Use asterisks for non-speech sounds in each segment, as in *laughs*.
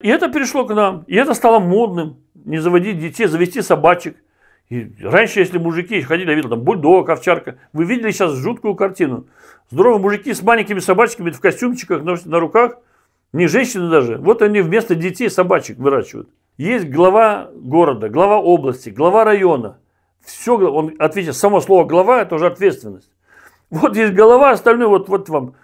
И это перешло к нам. И это стало модным. Не заводить детей, завести собачек. И раньше, если мужики ходили, я видел там бульдог, овчарка. Вы видели сейчас жуткую картину. Здоровые мужики с маленькими собачками в костюмчиках на, на руках. Не женщины даже. Вот они вместо детей собачек выращивают. Есть глава города, глава области, глава района. Все, он ответит, само слово глава, это уже ответственность. Вот есть голова, остальное вот, вот вам.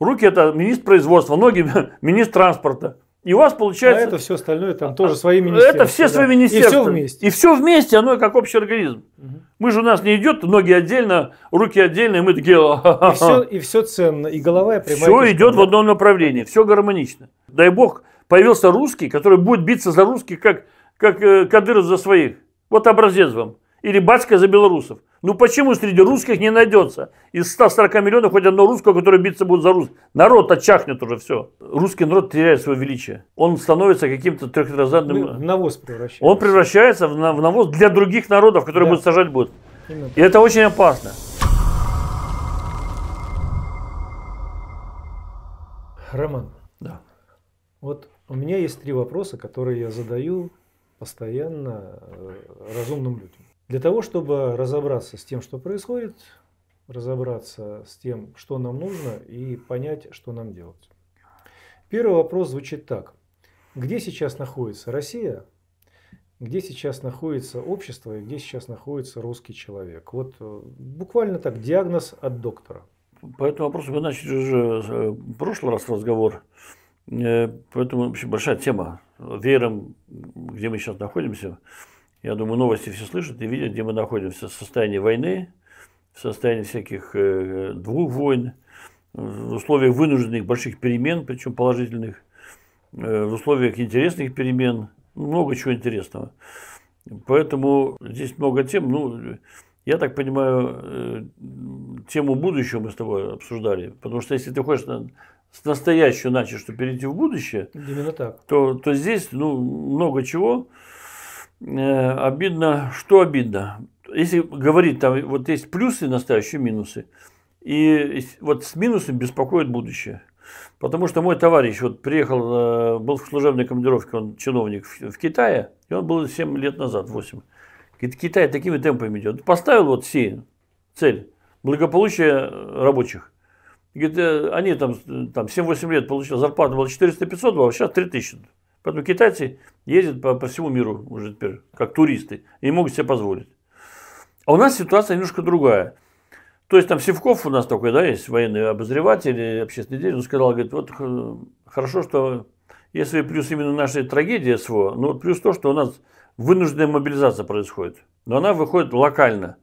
Руки это министр производства, ноги *laughs* министр транспорта. И у вас получается... А это все остальное, там а, тоже а, свои министерства. Это все да. свои министерства. И все вместе. И все вместе, оно как общий организм. Угу. Мы же у нас не идет, ноги отдельно, руки отдельно, и мы такие... «А, и все, и все ценно, и голова и прямая. Все идет в одном направлении, все гармонично. Дай бог, появился русский, который будет биться за русский, как, как э, Кадыров за своих. Вот образец вам. Или батька за белорусов. Ну почему среди русских не найдется из 140 миллионов хоть одно русского, которое биться будет за рус. Народ отчахнет уже все. Русский народ теряет свое величие. Он становится каким-то трехразрядным... Ну, в навоз превращается. Он превращается в, навоз для других народов, которые да. будут сажать будут. И это очень опасно. Роман, да. вот у меня есть три вопроса, которые я задаю постоянно э, разумным людям. Для того, чтобы разобраться с тем, что происходит, разобраться с тем, что нам нужно и понять, что нам делать. Первый вопрос звучит так. Где сейчас находится Россия? Где сейчас находится общество и где сейчас находится русский человек? Вот э, буквально так, диагноз от доктора. По этому вопросу мы начали уже э, в прошлый раз разговор. Э, поэтому вообще большая тема. Веером, где мы сейчас находимся, я думаю, новости все слышат и видят, где мы находимся. В состоянии войны, в состоянии всяких э, двух войн, в условиях вынужденных больших перемен, причем положительных, э, в условиях интересных перемен, много чего интересного. Поэтому здесь много тем. Ну, я так понимаю, э, тему будущего мы с тобой обсуждали. Потому что если ты хочешь с настоящего начать, что перейти в будущее, Именно так. То, то здесь ну, много чего. Э, обидно, что обидно? Если говорить, там вот есть плюсы настоящие, минусы. И вот с минусом беспокоит будущее. Потому что мой товарищ вот приехал, э, был в служебной командировке, он чиновник в, Китае, и он был 7 лет назад, 8. Китай такими темпами идет. Поставил вот все цель благополучие э, рабочих. Говорит, они там, там 7-8 лет получили, зарплата была 400-500, а сейчас 3000. Поэтому китайцы ездят по, по всему миру уже теперь, как туристы, и могут себе позволить. А у нас ситуация немножко другая. То есть там Севков у нас такой, да, есть военный обозреватель, общественный деятель, он сказал, говорит, вот хорошо, что если плюс именно нашей трагедии СВО, но плюс то, что у нас вынужденная мобилизация происходит. Но она выходит локально.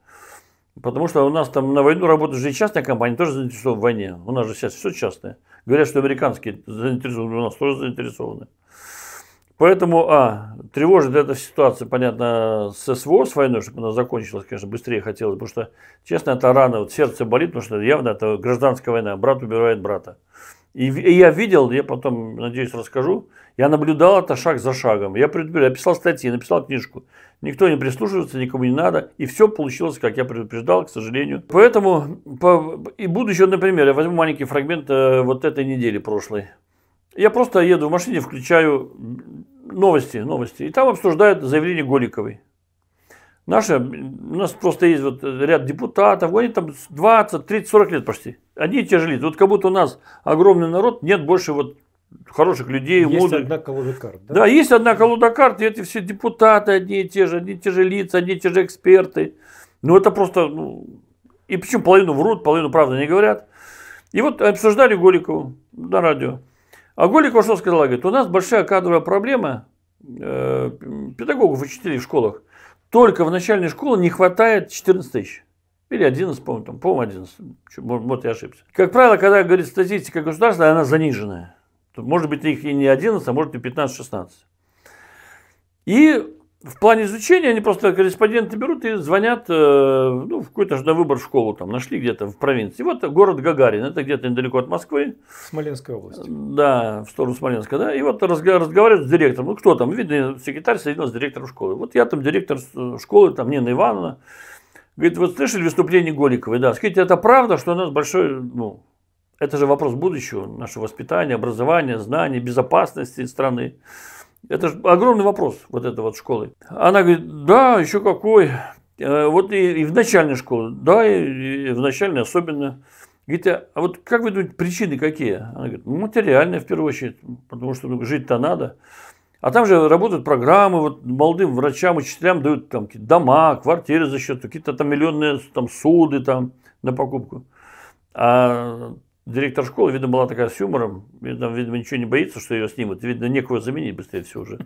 Потому что у нас там на войну работают же и частные компании, тоже заинтересованы в войне. У нас же сейчас все частное. Говорят, что американские заинтересованы, у нас тоже заинтересованы. Поэтому, а, тревожит эта ситуация, понятно, с СВО, с войной, чтобы она закончилась, конечно, быстрее хотелось, потому что, честно, это рано, вот сердце болит, потому что явно это гражданская война, брат убивает брата. И, и я видел, я потом, надеюсь, расскажу, я наблюдал это шаг за шагом. Я предупреждал, я писал статьи, написал книжку. Никто не прислушивается, никому не надо. И все получилось, как я предупреждал, к сожалению. Поэтому, по, и будущее, например, я возьму маленький фрагмент э, вот этой недели прошлой. Я просто еду в машине, включаю новости, новости. И там обсуждают заявление Голиковой. Наши, у нас просто есть вот ряд депутатов, они там 20, 30, 40 лет почти. Одни и те же лица. Вот как будто у нас огромный народ, нет больше вот хороших людей, есть мудрых. одна колода карт. Да? да, есть одна колода карт, и эти все депутаты одни и те же, одни и те же лица, одни и те же эксперты. Ну, это просто... Ну, и почему половину врут, половину правды не говорят. И вот обсуждали Голикову на радио. А Голикова что сказала? Говорит, у нас большая кадровая проблема э, педагогов, учителей в школах. Только в начальной школе не хватает 14 тысяч. Или 11, по-моему, там, по-моему, 11. Может, я ошибся. Как правило, когда говорит статистика государства, она заниженная. Может быть, их и не 11, а может и 15-16. И в плане изучения они просто корреспонденты берут и звонят э, ну, в какой-то же на выбор школу там нашли где-то в провинции. Вот город Гагарин, это где-то недалеко от Москвы. Смоленская область. Да, в сторону Смоленска, да. И вот разговаривают с директором. Ну кто там? Видно, секретарь соединился с директором школы. Вот я там директор э, школы, там Нина Ивановна. Говорит, вот слышали выступление Голиковой, да. Скажите, это правда, что у нас большой, ну, это же вопрос будущего, нашего воспитания, образования, знаний, безопасности страны. Это же огромный вопрос, вот эта вот школы. Она говорит, да, еще какой. Э, вот и, и в начальной школе, да, и, и в начальной особенно. Говорит, «А, а вот как вы думаете, причины какие? Она говорит, ну, материальные в первую очередь, потому что ну, жить-то надо. А там же работают программы, вот молодым врачам, учителям дают там какие-то дома, квартиры за счет, какие-то там миллионные там суды там на покупку. А директор школы, видно, была такая с юмором, видно, видно ничего не боится, что ее снимут, видно, некого заменить быстрее все уже.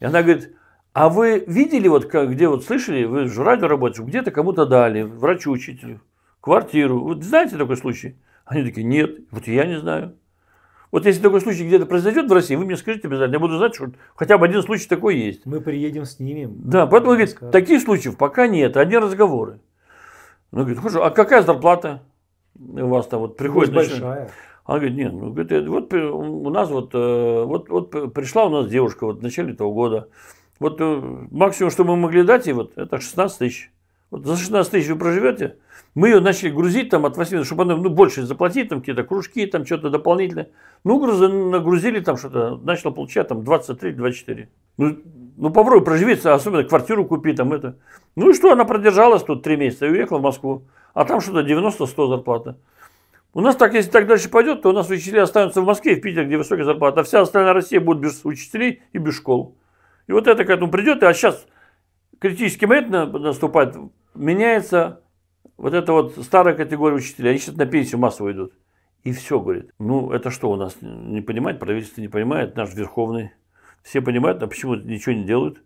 И она говорит, а вы видели, вот как, где вот слышали, вы же радио работаете, где-то кому-то дали, врачу, учителю, квартиру. Вот знаете такой случай? Они такие, нет, вот я не знаю. Вот если такой случай где-то произойдет в России, вы мне скажите обязательно, я буду знать, что хотя бы один случай такой есть. Мы приедем, снимем. Да, поэтому, говорит, таких случаев пока нет, одни разговоры. Ну, говорит, хорошо, а какая зарплата? у вас там вот приходит... большая. Она говорит, нет, ну, говорит, вот э, у нас вот, э, вот, вот пришла у нас девушка вот в начале этого года. Вот э, максимум, что мы могли дать ей, вот, это 16 тысяч. Вот за 16 тысяч вы проживете, мы ее начали грузить там от 8, чтобы она ну, больше заплатить, там какие-то кружки, там что-то дополнительное. Ну, грузы, нагрузили там что-то, начала получать там 23-24. Ну, ну, попробуй проживиться, особенно квартиру купи, там это. Ну и что, она продержалась тут три месяца и уехала в Москву а там что-то 90-100 зарплата. У нас так, если так дальше пойдет, то у нас учителя останутся в Москве в Питере, где высокая зарплата, а вся остальная Россия будет без учителей и без школ. И вот это к этому придет, а сейчас критический момент наступает, меняется вот эта вот старая категория учителей, они сейчас на пенсию массово идут. И все, говорит. Ну, это что у нас не понимает, правительство не понимает, наш верховный. Все понимают, а почему ничего не делают?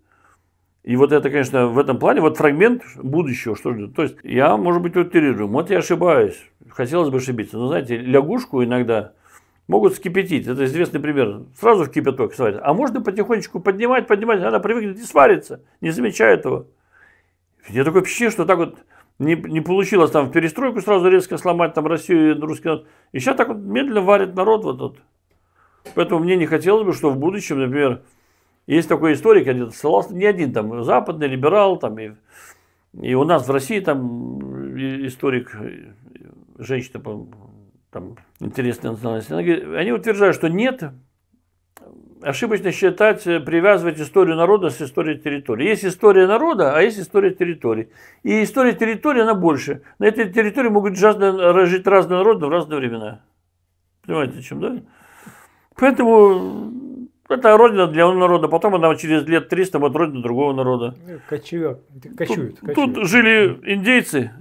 И вот это, конечно, в этом плане, вот фрагмент будущего, что ждет. То есть я, может быть, вот тирирую, вот я ошибаюсь, хотелось бы ошибиться. Но знаете, лягушку иногда могут скипятить, это известный пример, сразу в кипяток сварить. А можно потихонечку поднимать, поднимать, она привыкнет и сварится, не замечая этого. Я такое впечатление, что так вот не, не получилось там в перестройку сразу резко сломать там Россию и русский народ. И сейчас так вот медленно варит народ вот тут. Поэтому мне не хотелось бы, что в будущем, например, есть такой историк, я где-то ссылался, не один там западный либерал, там и, и у нас в России там историк, женщина, там интересная национальность, они утверждают, что нет, ошибочно считать, э, привязывать историю народа с историей территории. Есть история народа, а есть история территории. И история территории, она больше. На этой территории могут разные, э, жить разные народы в разные времена. Понимаете, о чем, да? Поэтому это родина для одного народа, потом она через лет 300 будет родина другого народа. Кочевят, кочуют, тут, кочуют. тут жили индейцы,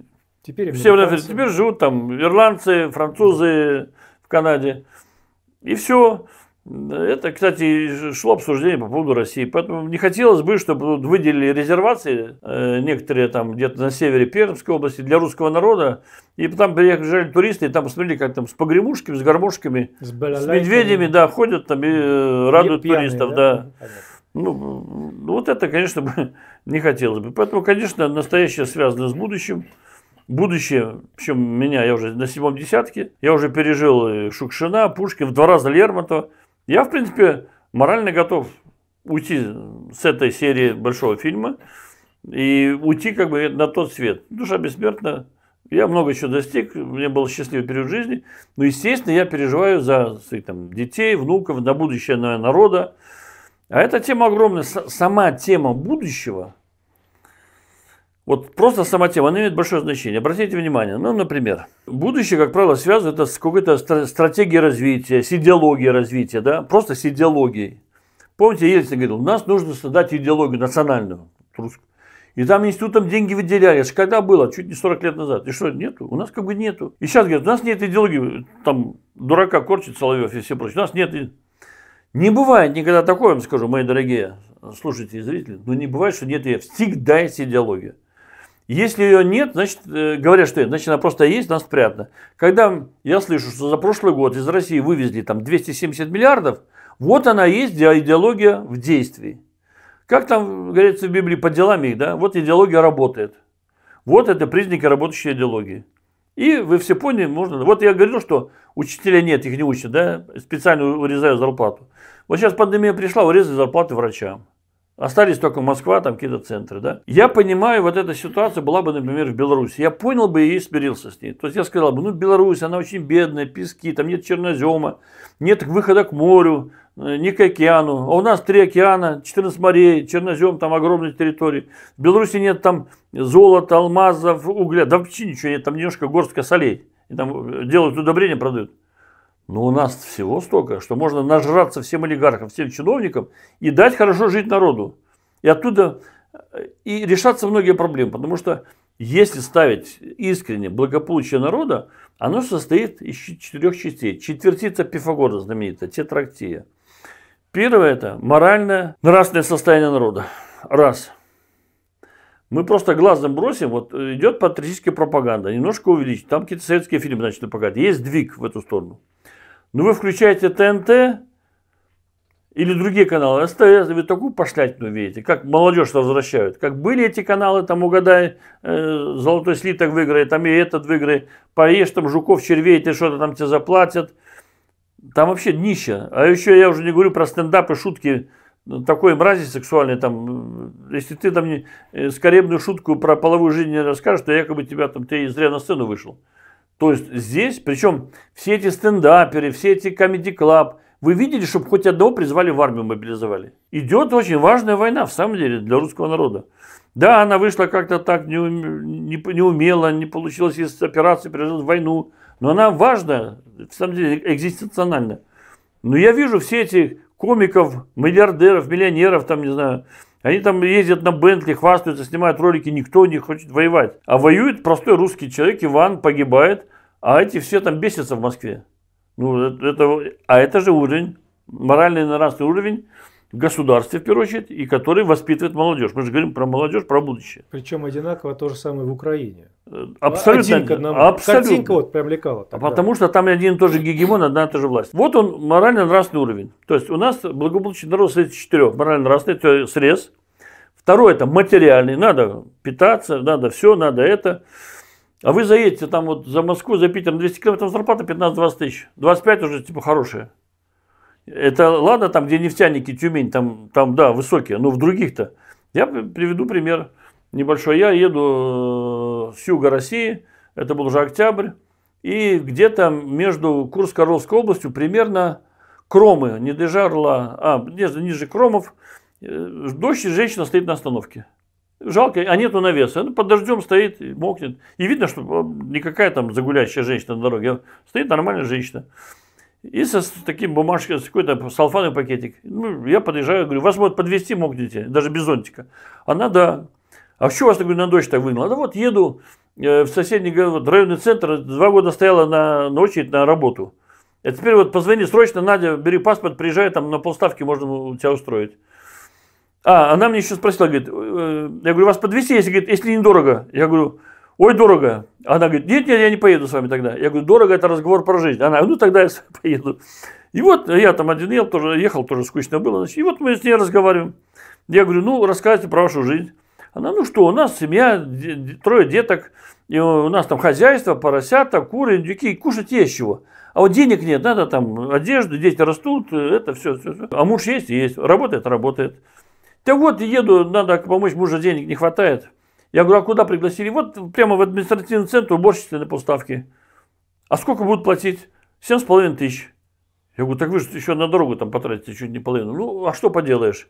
теперь, все американцы. теперь живут там ирландцы, французы в Канаде. И все. Это, кстати, шло обсуждение по поводу России. Поэтому не хотелось бы, чтобы тут выделили резервации э, некоторые там где-то на севере Пермской области для русского народа. И там приезжали туристы, и там посмотрели, как там с погремушками, с гармошками, с, с медведями, да, ходят там и э, радуют пьяные, туристов, да. да. Ну, ну, вот это, конечно, бы *laughs* не хотелось бы. Поэтому, конечно, настоящее связано с будущим будущее, причем меня, я уже на седьмом десятке, я уже пережил э, Шукшина, Пушкин, в два раза Лермонтова. Я, в принципе, морально готов уйти с этой серии большого фильма и уйти как бы на тот свет. Душа бессмертна. Я много еще достиг, мне был счастливый период жизни. Но, ну, естественно, я переживаю за своих там, детей, внуков, на будущее наверное, народа. А эта тема огромная. Сама тема будущего, вот просто сама тема, она имеет большое значение. Обратите внимание, ну, например, будущее, как правило, связано это с какой-то стратегией развития, с идеологией развития, да, просто с идеологией. Помните, Ельцин говорил, у нас нужно создать идеологию национальную, русскую. И там институтам деньги выделяли. Это когда было? Чуть не 40 лет назад. И что, нету? У нас как бы нету. И сейчас говорят, у нас нет идеологии, там дурака корчит Соловьев и все прочее. У нас нет. Не бывает никогда такого, я вам скажу, мои дорогие слушатели и зрители, но не бывает, что нет идеологии. Всегда есть идеология. Если ее нет, значит, э, говорят, что нет, значит, она просто есть, она спрятана. Когда я слышу, что за прошлый год из России вывезли там 270 миллиардов, вот она есть идеология в действии. Как там говорится в Библии, по делам их, да? Вот идеология работает. Вот это признаки работающей идеологии. И вы все поняли, можно... Вот я говорил, что учителя нет, их не учат, да? Специально урезаю зарплату. Вот сейчас пандемия пришла, урезали зарплаты врачам. Остались только Москва, там какие-то центры, да. Я понимаю, вот эта ситуация была бы, например, в Беларуси. Я понял бы и смирился с ней. То есть я сказал бы, ну, Беларусь, она очень бедная, пески, там нет чернозема, нет выхода к морю, э, ни к океану. А у нас три океана, 14 морей, чернозем, там огромные территории. В Беларуси нет там золота, алмазов, угля, да вообще ничего нет, там немножко горстка солей. И там э, делают удобрения, продают. Но у нас всего столько, что можно нажраться всем олигархам, всем чиновникам и дать хорошо жить народу. И оттуда э, и решаться многие проблемы, потому что если ставить искренне благополучие народа, оно состоит из четырех частей. Четвертица Пифагора знаменитая, тетрактия. Первое – это моральное, нравственное состояние народа. Раз. Мы просто глазом бросим, вот э, идет патриотическая пропаганда, немножко увеличить. Там какие-то советские фильмы начали показывать. Есть двиг в эту сторону. Но ну, вы включаете ТНТ или другие каналы, а СТС, вы такую пошлятину видите, как молодежь возвращают. Как были эти каналы, там угадай, э, золотой слиток выиграет, там и этот выиграет, поешь там жуков, червей, ты что-то там тебе заплатят. Там вообще днище. А еще я уже не говорю про стендапы, шутки такой мрази сексуальной, там, если ты там не, э, скоребную шутку про половую жизнь не расскажешь, то якобы тебя там, ты зря на сцену вышел. То есть здесь, причем все эти стендаперы, все эти комедий-клаб, вы видели, чтобы хоть одного призвали в армию, мобилизовали? Идет очень важная война, в самом деле, для русского народа. Да, она вышла как-то так не, не, не получилось из операции, пережила войну. Но она важна, в самом деле, экзистенционально. Но я вижу все эти комиков, миллиардеров, миллионеров, там, не знаю, они там ездят на Бентли, хвастаются, снимают ролики, никто не хочет воевать. А воюет простой русский человек, Иван погибает, а эти все там бесятся в Москве. Ну, это, а это же уровень, моральный нравственный уровень в государстве, в первую очередь, и который воспитывает молодежь. Мы же говорим про молодежь, про будущее. Причем одинаково то же самое в Украине. Абсолютно. Один к одному. Абсолютно. Картинка вот прям лекала. А тогда. Потому что там один и тот же гегемон, одна и та же власть. Вот он морально-нравственный уровень. То есть у нас благополучие народа состоит из четырех. Морально-нравственный срез. Второе – это материальный. Надо питаться, надо все, надо это. А вы заедете там вот за Москву, за Питер, 200 километров зарплата 15-20 тысяч. 25 уже типа хорошая. Это ладно, там, где нефтяники, Тюмень, там, там да, высокие, но в других-то. Я приведу пример небольшой. Я еду э, с юга России, это был уже октябрь, и где-то между Курско-Орловской областью примерно Кромы, не Дежарла а, ниже, ниже Кромов, э, дождь и женщина стоит на остановке. Жалко, а нету навеса. Ну, под дождем стоит, мокнет. И видно, что э, никакая там загуляющая женщина на дороге. Стоит нормальная женщина. И со с таким бумажкой, с какой-то салфаной пакетик. Ну, я подъезжаю, говорю, вас вот подвести могните, даже без зонтика. Она, да. А что вас, говорю, на дождь так выгнала? Да вот еду э, в соседний вот, районный центр, два года стояла на, на очередь на работу. А теперь вот позвони срочно, Надя, бери паспорт, приезжай, там на полставки можно тебя устроить. А, она мне еще спросила, говорит, э, я говорю, вас подвести, если, если недорого. Я говорю, ой, дорого. Она говорит, нет, нет, я не поеду с вами тогда. Я говорю, дорого, это разговор про жизнь. Она, ну тогда я с вами поеду. И вот я там один ел, тоже ехал, тоже скучно было. Значит, и вот мы с ней разговариваем. Я говорю, ну, рассказывайте про вашу жизнь. Она, ну что, у нас семья, трое деток, и у нас там хозяйство, поросята, куры, индюки, кушать есть чего. А вот денег нет, надо там одежду, дети растут, это все, все, все. А муж есть, есть, работает, работает. Да вот, еду, надо помочь мужа денег не хватает. Я говорю, а куда пригласили? Вот прямо в административный центр уборщицы на поставке. А сколько будут платить? Семь с половиной тысяч. Я говорю, так вы же еще на дорогу там потратите чуть не половину. Ну, а что поделаешь?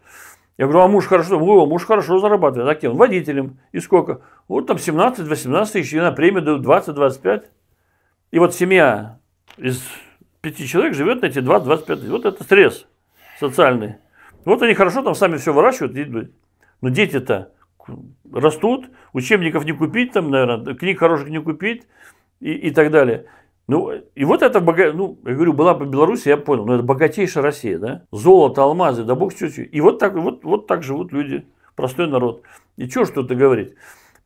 Я говорю, а муж хорошо? О, муж хорошо зарабатывает. А кем? Водителем. И сколько? Вот там 17-18 тысяч, и на премию дают 20-25. И вот семья из пяти человек живет на эти 20-25 тысяч. Вот это стресс социальный. Вот они хорошо там сами все выращивают и Но дети-то, растут, учебников не купить, там, наверное, книг хороших не купить и, и так далее. Ну, и вот это, бога... ну, я говорю, была бы Беларусь, я понял, но ну, это богатейшая Россия, да? Золото, алмазы, да бог чуть И вот так, вот, вот так живут люди, простой народ. И чего что-то говорить.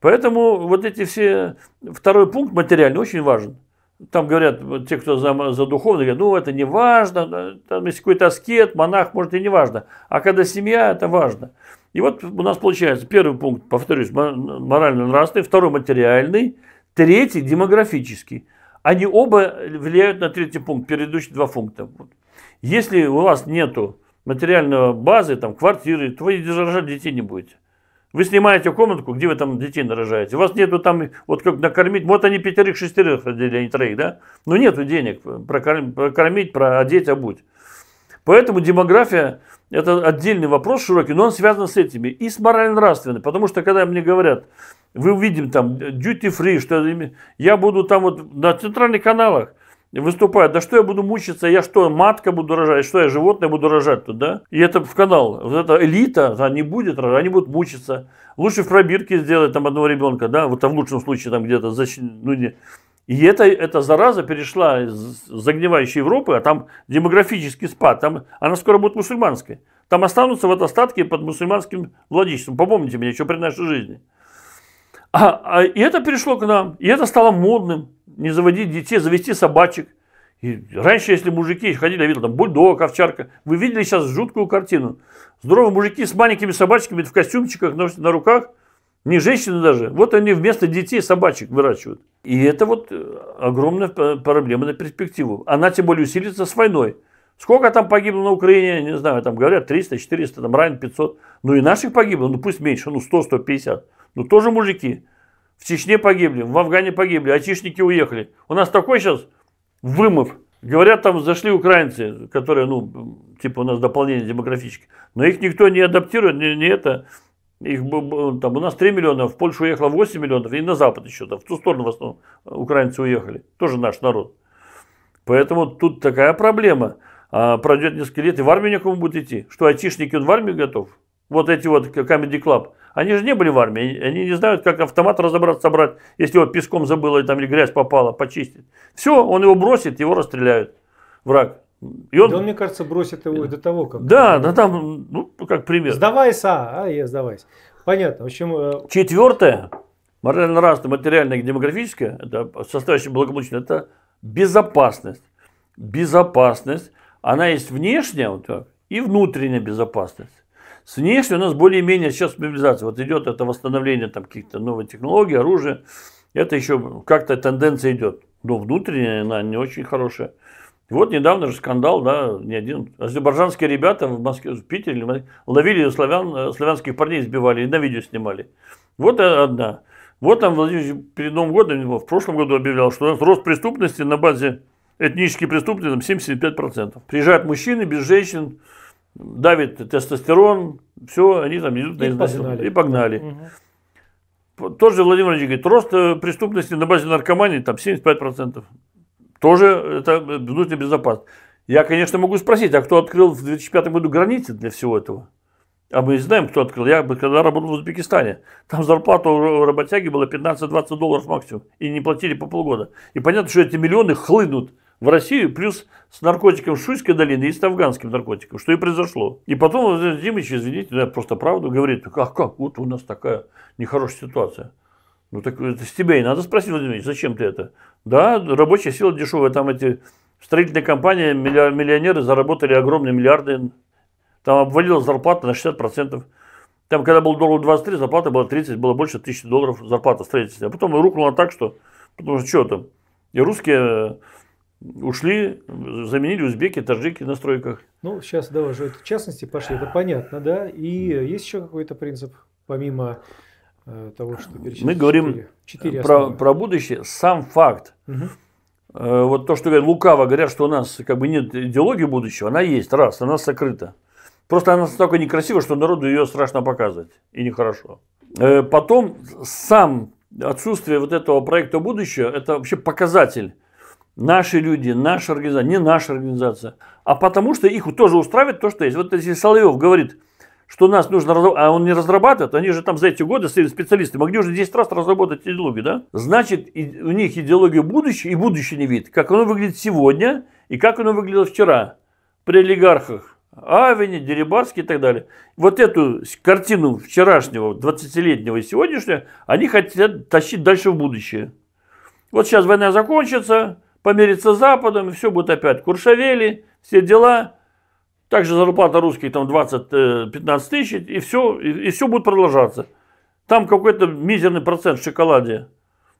Поэтому вот эти все, второй пункт материальный очень важен. Там говорят, те, кто за, за духовное, говорят, ну, это не важно, там, если какой-то аскет, монах, может, и не важно. А когда семья, это важно. И вот у нас получается первый пункт, повторюсь, морально-нравственный, второй материальный, третий демографический. Они оба влияют на третий пункт, предыдущие два пункта. Если у вас нету материального базы, там, квартиры, то вы рожать детей не будете. Вы снимаете комнатку, где вы там детей нарожаете. У вас нету там, вот как накормить, вот они пятерых, шестерых родили, а не троих, да? Но ну, нету денег прокормить, прокормить проодеть, обуть. Поэтому демография это отдельный вопрос широкий, но он связан с этими. И с морально-нравственным, потому что когда мне говорят, вы увидим там э, duty free, что я буду там вот на центральных каналах выступать, да что я буду мучиться, я что, матка буду рожать, что я животное буду рожать туда? И это в канал, вот эта элита, она не будет рожать, они будут мучиться. Лучше в пробирке сделать там одного ребенка, да, вот там в лучшем случае там где-то, ну не, и это, эта зараза перешла из загнивающей Европы, а там демографический спад, там, она скоро будет мусульманской. Там останутся вот остатки под мусульманским владычеством. Попомните меня еще при нашей жизни. А, а, и это перешло к нам. И это стало модным. Не заводить детей, завести собачек. И раньше, если мужики ходили, я видел там бульдог, овчарка. Вы видели сейчас жуткую картину. Здоровые мужики с маленькими собачками в костюмчиках на руках – не женщины даже. Вот они вместо детей собачек выращивают. И это вот э, огромная э, проблема на перспективу. Она тем более усилится с войной. Сколько там погибло на Украине, не знаю, там говорят 300, 400, там ранен 500. Ну и наших погибло, ну пусть меньше, ну 100, 150. Ну тоже мужики. В Чечне погибли, в Афгане погибли, айтишники уехали. У нас такой сейчас вымыв. Говорят, там зашли украинцы, которые, ну, типа у нас дополнение демографическое. Но их никто не адаптирует, не, не это, их ну, там у нас 3 миллиона, в Польшу уехало 8 миллионов, и на Запад еще, да в ту сторону в основном э, украинцы уехали. Тоже наш народ. Поэтому тут такая проблема. А пройдет несколько лет, и в армию некому будет идти. Что, айтишники он в армию готов? Вот эти вот Comedy Club. Они же не были в армии, они не знают, как автомат разобрать, собрать, если его песком забыло, и там или грязь попала, почистить. Все, он его бросит, его расстреляют. Враг. И он... Да он, мне кажется, бросит его до того, как... Да, да там, ну, как пример. Сдавайся, а, а я сдавайся. Понятно, в общем... Э, Четвертое, морально разное материальное и демографическое, это составляющая благополучия, это безопасность. Безопасность, она есть внешняя, вот так, и внутренняя безопасность. С внешней у нас более-менее сейчас мобилизация. Вот идет это восстановление там каких-то новых технологий, оружия. Это еще как-то тенденция идет. Но внутренняя она не очень хорошая вот недавно же скандал, да, не один. Азербайджанские ребята в Москве, в Питере ловили славян, э, славянских парней, избивали, и на видео снимали. Вот одна. Вот там Владимир перед Новым годом, в прошлом году объявлял, что у нас рост преступности на базе этнической преступности 75%. Приезжают мужчины без женщин, давит тестостерон, все, они там идут и на погнали. И погнали. Угу. Тот Владимир Владимирович говорит, рост э, преступности на базе наркомании там 75% тоже это внутренняя безопасность. Я, конечно, могу спросить, а кто открыл в 2005 году границы для всего этого? А мы знаем, кто открыл. Я когда работал в Узбекистане, там зарплата у работяги была 15-20 долларов максимум. И не платили по полгода. И понятно, что эти миллионы хлынут в Россию, плюс с наркотиком Шуйской долины и с афганским наркотиком, что и произошло. И потом Владимир Владимирович, извините, я просто правду говорит, как, а как, вот у нас такая нехорошая ситуация. Ну так это с тебя и надо спросить, Владимир Ильич, зачем ты это? Да, рабочая сила дешевая, там эти строительные компании, миллионеры заработали огромные миллиарды, там обвалилась зарплата на 60%. Там, когда был доллар 23, зарплата была 30, было больше тысячи долларов зарплата строительства. А потом рухнула так, что, потому что что там, и русские э, ушли, заменили узбеки, таджики на стройках. Ну, сейчас, да, уже в частности пошли, это понятно, да. И есть еще какой-то принцип, помимо Э, того, что перечислили. Мы говорим 4, 4 э, про, про будущее. Сам факт. Угу. Вот то, что говорят, лукаво говорят, что у нас как бы нет идеологии будущего, она есть, раз, она сокрыта. Просто она настолько некрасива, что народу ее страшно показывать, и нехорошо. Потом сам отсутствие вот этого проекта будущего, это вообще показатель. Наши люди, наша организация, не наша организация. А потому что их тоже устраивает то, что есть. Вот если Соловьев говорит, что нас нужно разрабатывать, а он не разрабатывает, они же там за эти годы специалисты могли а уже 10 раз разработать идеологию, да? Значит, у них идеология будущего и будущий не вид, как оно выглядит сегодня и как оно выглядело вчера при олигархах. Авене, Дерибаски и так далее. Вот эту картину вчерашнего, 20-летнего и сегодняшнего, они хотят тащить дальше в будущее. Вот сейчас война закончится, помирится с Западом, и все будет опять. Куршавели, все дела, также зарплата русских там 20-15 э, тысяч, и все, и, и все будет продолжаться. Там какой-то мизерный процент в шоколаде.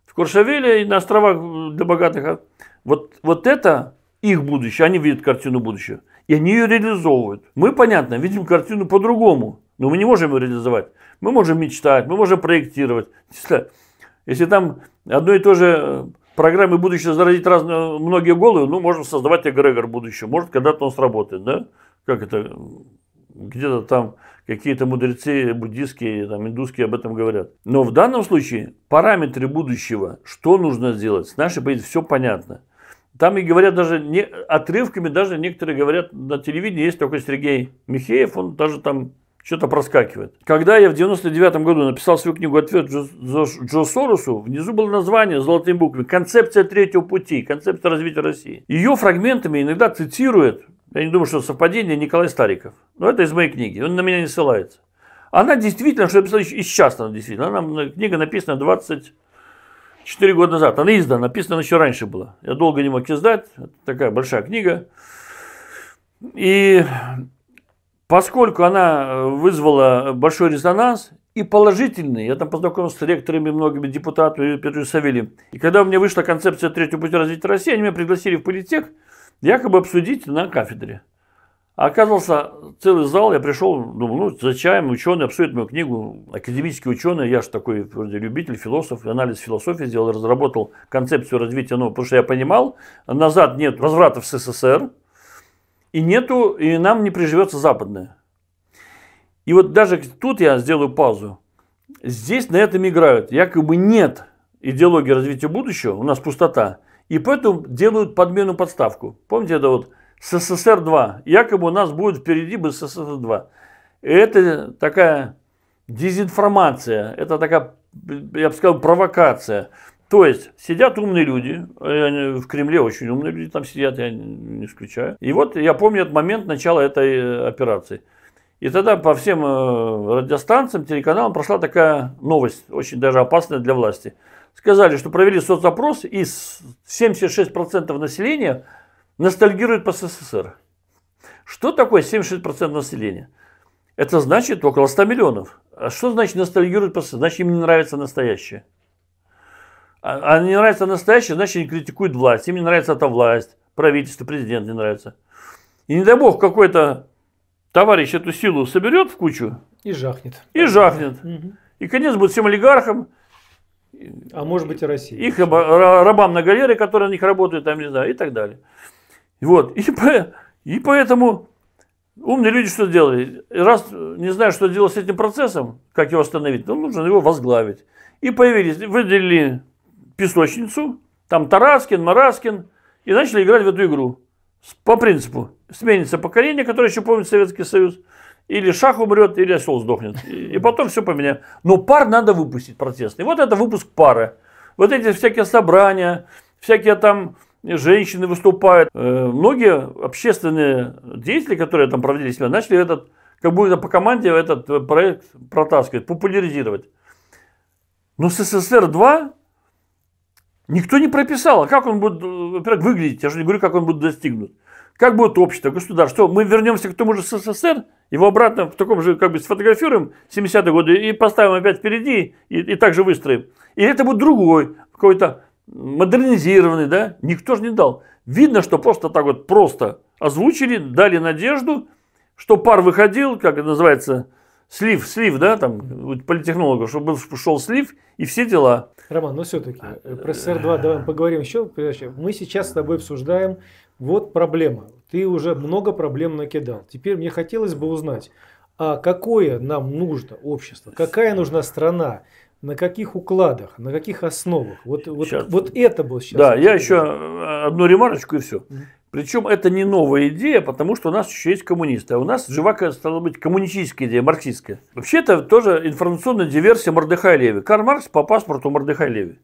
В Куршавеле и на островах для богатых. А вот, вот это их будущее, они видят картину будущего. И они ее реализовывают. Мы, понятно, видим картину по-другому. Но мы не можем ее реализовать. Мы можем мечтать, мы можем проектировать. Если если там одно и то же э, программы будущего заразить разные, многие головы, ну, можно создавать эгрегор будущего. Может, когда-то он сработает, да? как это, где-то там какие-то мудрецы буддистские, там, индусские об этом говорят. Но в данном случае параметры будущего, что нужно сделать, с нашей позиции все понятно. Там и говорят даже не, отрывками, даже некоторые говорят на телевидении, есть такой Сергей Михеев, он даже там что-то проскакивает. Когда я в 99 году написал свою книгу «Ответ Джо, Джо, Соросу», внизу было название золотыми буквами «Концепция третьего пути», «Концепция развития России». Ее фрагментами иногда цитирует я не думаю, что совпадение Николай Стариков. Но это из моей книги. Он на меня не ссылается. Она действительно, что я писал, и сейчас она действительно. Она, книга написана 24 года назад. Она издана, написана еще раньше была. Я долго не мог издать. Это такая большая книга. И поскольку она э, вызвала большой резонанс, и положительный. Я там познакомился с ректорами, многими депутатами, Петру Савельевым. И когда у меня вышла концепция третьего пути развития России, они меня пригласили в политех – якобы обсудить на кафедре. А оказался целый зал, я пришел, думал, ну, за чаем ученые обсудят мою книгу, академические ученые, я же такой вроде любитель, философ, анализ философии сделал, разработал концепцию развития, ну, потому что я понимал, назад нет возврата в СССР, и нету, и нам не приживется западное. И вот даже тут я сделаю паузу. Здесь на этом играют. Якобы нет идеологии развития будущего, у нас пустота – и поэтому делают подмену подставку. Помните это вот СССР-2. Якобы у нас будет впереди бы СССР-2. Это такая дезинформация, это такая, я бы сказал, провокация. То есть сидят умные люди, э, в Кремле очень умные люди там сидят, я не исключаю. И вот я помню этот момент начала этой э, операции. И тогда по всем э, радиостанциям, телеканалам прошла такая новость, очень даже опасная для власти – сказали, что провели соцопрос, и 76% населения ностальгирует по СССР. Что такое 76% населения? Это значит около 100 миллионов. А что значит ностальгирует по СССР? Значит, им не нравится настоящее. А, а не нравится настоящее, значит, они критикуют власть. Им не нравится эта власть, правительство, президент не нравится. И не дай бог какой-то товарищ эту силу соберет в кучу. И жахнет. И жахнет. Угу. И конец будет всем олигархам, а может быть и России. Их рабам на галеры, которые на них работают, там, не знаю, и так далее. Вот. И, и поэтому умные люди что делали? Раз не знаю, что делать с этим процессом, как его остановить, то ну, нужно его возглавить. И появились, выделили песочницу, там Тараскин, Мараскин, и начали играть в эту игру. По принципу, сменится поколение, которое еще помнит Советский Союз – или шах умрет, или осел сдохнет. И потом все поменяем. Но пар надо выпустить протестный. Вот это выпуск пары. Вот эти всякие собрания, всякие там женщины выступают. Э, многие общественные деятели, которые там проводили себя, начали этот, как будто по команде этот проект протаскивать, популяризировать. Но с СССР-2 никто не прописал, а как он будет, э, во-первых, выглядеть, я же не говорю, как он будет достигнут. Как будет общество, государство? Что, мы вернемся к тому же СССР, его обратно в таком же, как бы сфотографируем 70-е годы и поставим опять впереди, и, и так же выстроим. И это будет другой, какой-то модернизированный, да? Никто же не дал. Видно, что просто так вот просто озвучили, дали надежду, что пар выходил, как это называется, слив, слив, да, там, политехнологов, чтобы шел слив и все дела. Роман, но ну все-таки э, про СССР-2 давай поговорим еще. Мы сейчас с тобой обсуждаем вот проблема. Ты уже много проблем накидал. Теперь мне хотелось бы узнать, а какое нам нужно общество, какая нужна страна, на каких укладах, на каких основах. Вот, вот, вот это было сейчас. Да, я еще э, одну ремарочку и все. Причем это не новая идея, потому что у нас еще есть коммунисты. А у нас жива стала быть коммунистическая идея, марксистская. Вообще то тоже информационная диверсия Мордыхай Леви. Карл Маркс по паспорту Мордыхай Леви.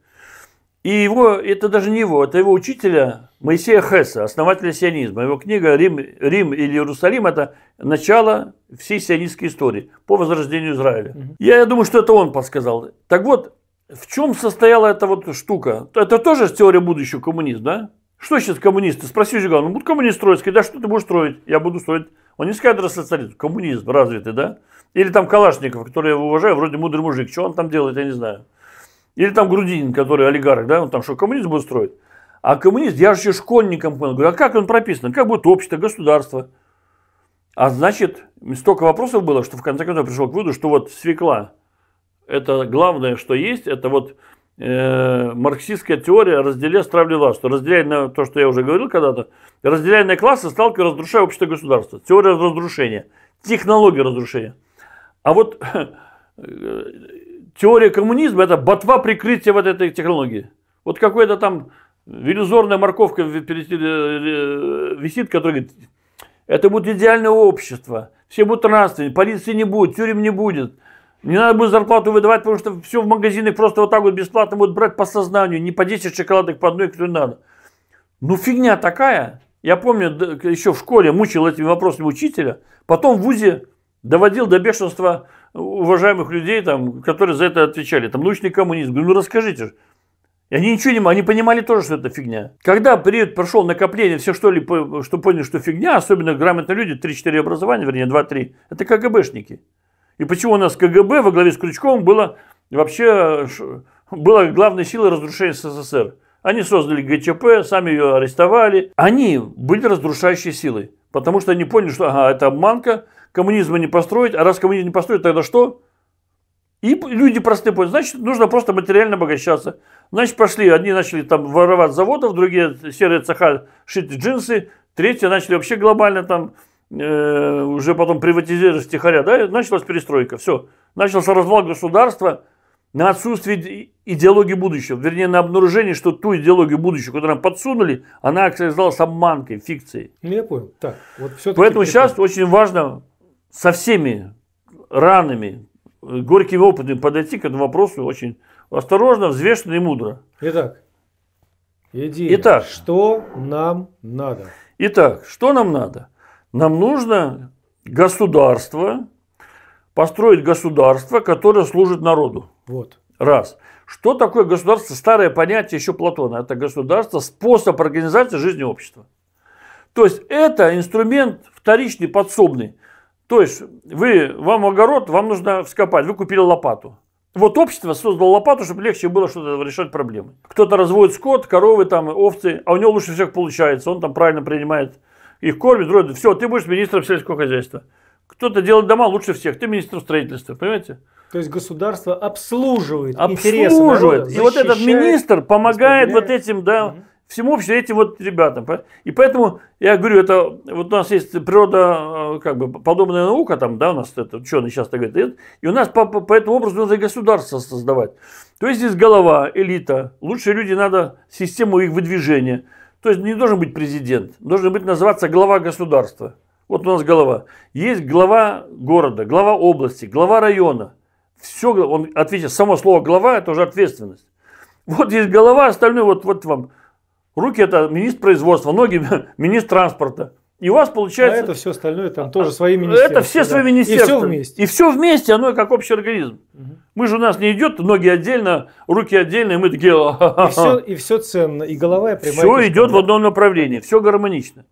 И его, это даже не его, это его учителя Моисея Хесса, основателя сионизма. Его книга «Рим, Рим или Иерусалим» – это начало всей сионистской истории по возрождению Израиля. Угу. Я, я думаю, что это он подсказал. Так вот, в чем состояла эта вот штука? Это тоже теория будущего коммунизма, да? Что сейчас коммунисты? Спроси Жиган, ну будут коммунист строить, сказать, да что ты будешь строить? Я буду строить. Он не скажет рассоциализм, коммунизм развитый, да? Или там Калашников, который я уважаю, вроде мудрый мужик. Что он там делает, я не знаю. Или там Грудинин, который олигарх, да, он там что, коммунизм будет строить? А коммунист, я же еще школьником понял. Говорю, а как он прописан? Как будет общество, государство? А значит, столько вопросов было, что в конце концов пришел к выводу, что вот свекла – это главное, что есть, это вот э, марксистская теория разделя стравли что разделяя на то, что я уже говорил когда-то, разделяя на классы, сталкивая, разрушая общество государство, Теория разрушения, технология разрушения. А вот *laughs* э, теория коммунизма – это ботва прикрытия вот этой технологии. Вот какой-то там иллюзорная морковка э, э, висит, которая говорит, это будет идеальное общество, все будут нравственные, полиции не будет, тюрем не будет, не надо будет зарплату выдавать, потому что все в магазинах просто вот так вот бесплатно будут брать по сознанию, не по 10 шоколадок по одной, которую надо. Ну фигня такая. Я помню, еще в школе мучил этими вопросами учителя, потом в ВУЗе доводил до бешенства уважаемых людей, там, которые за это отвечали. Там научный коммунизм. Говорю, ну расскажите же. И они ничего не они понимали тоже, что это фигня. Когда период прошел накопление, все что ли, что поняли, что фигня, особенно грамотные люди, 3-4 образования, вернее, 2-3, это КГБшники. И почему у нас КГБ во главе с Крючком было вообще было главной силой разрушения СССР. Они создали ГЧП, сами ее арестовали. Они были разрушающей силой, потому что они поняли, что ага, это обманка – коммунизма не построить, а раз коммунизм не построить, тогда что? И люди простые поняли, значит, нужно просто материально обогащаться. Значит, пошли, одни начали там воровать заводов, другие серые цеха шить джинсы, третьи начали вообще глобально там, э, уже потом приватизировать стихаря, да, и началась перестройка, все. Начался развал государства на отсутствие идеологии будущего, вернее, на обнаружение, что ту идеологию будущего, которую нам подсунули, она оказалась обманкой, фикцией. Ну, я понял. Так, вот все Поэтому сейчас очень важно со всеми ранами, э, горькими опытами подойти к этому вопросу очень осторожно, взвешенно и мудро. Итак, идея. Итак, что нам надо? Итак, что нам надо? Нам нужно государство, построить государство, которое служит народу. Вот. Раз. Что такое государство? Старое понятие еще Платона. Это государство, способ организации жизни общества. То есть это инструмент вторичный, подсобный, то есть вы, вам огород, вам нужно вскопать, вы купили лопату. Вот общество создало лопату, чтобы легче было что-то решать проблемы. Кто-то разводит скот, коровы, там, овцы, а у него лучше всех получается. Он там правильно принимает, их кормит, родит. Все, ты будешь министром сельского хозяйства. Кто-то делает дома лучше всех, ты министр строительства, понимаете? То есть государство обслуживает, обслуживает. народа, И вот этот министр помогает вот этим, да, угу всему обществу эти вот ребята, И поэтому, я говорю, это вот у нас есть природа, э, как бы, подобная наука, там, да, у нас это ученые так говорят, и у нас по, по, этому образу нужно государство создавать. То есть здесь голова, элита, лучшие люди надо систему их выдвижения. То есть не должен быть президент, должен быть называться глава государства. Вот у нас голова. Есть глава города, глава области, глава района. Все, он отвечает, само слово глава, это уже ответственность. Вот есть голова, остальное вот, вот вам руки это министр производства, ноги *laughs* министр транспорта. И у вас получается... А это все остальное, там а, тоже свои министерства. Это все да. свои министерства. И все вместе. И все вместе, оно как общий организм. Угу. Мы же у нас не идет, ноги отдельно, руки отдельно, и мы такие... «А, и все, и все ценно, и голова и прямая. Все идет в одном направлении, все гармонично.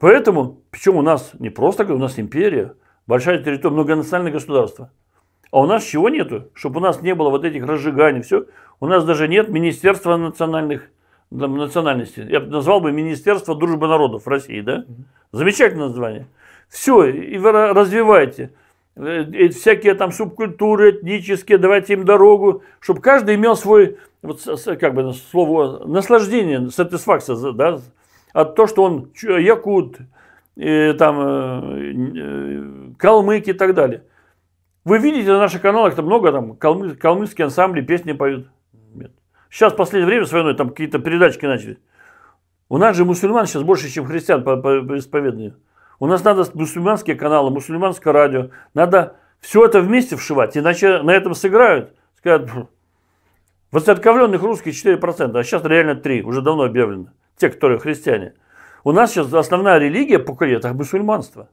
Поэтому, причем у нас не просто, у нас империя, большая территория, многонациональное государство. А у нас чего нету? Чтобы у нас не было вот этих разжиганий, все. У нас даже нет Министерства национальных национальности. Я назвал бы Министерство дружбы народов России, да? Замечательное название. Все, и вы развиваете. И э, э, всякие там субкультуры этнические, давайте им дорогу, чтобы каждый имел свой, вот, как бы слово, наслаждение, сатисфакция, да, от того, что он якут, и, э, там, калмыки и так далее. Вы видите на наших каналах, там много там калмы, калмыцкие ансамбли песни поют. Сейчас в последнее время с войной там какие-то передачки начали. У нас же мусульман сейчас больше, чем христиан по, по, по исповеданию. У нас надо мусульманские каналы, мусульманское радио. Надо все это вместе вшивать, иначе на этом сыграют. Скажут, восцерковленных русских 4%, а сейчас реально 3, уже давно объявлено. Те, которые христиане. У нас сейчас основная религия по кадетах – мусульманство.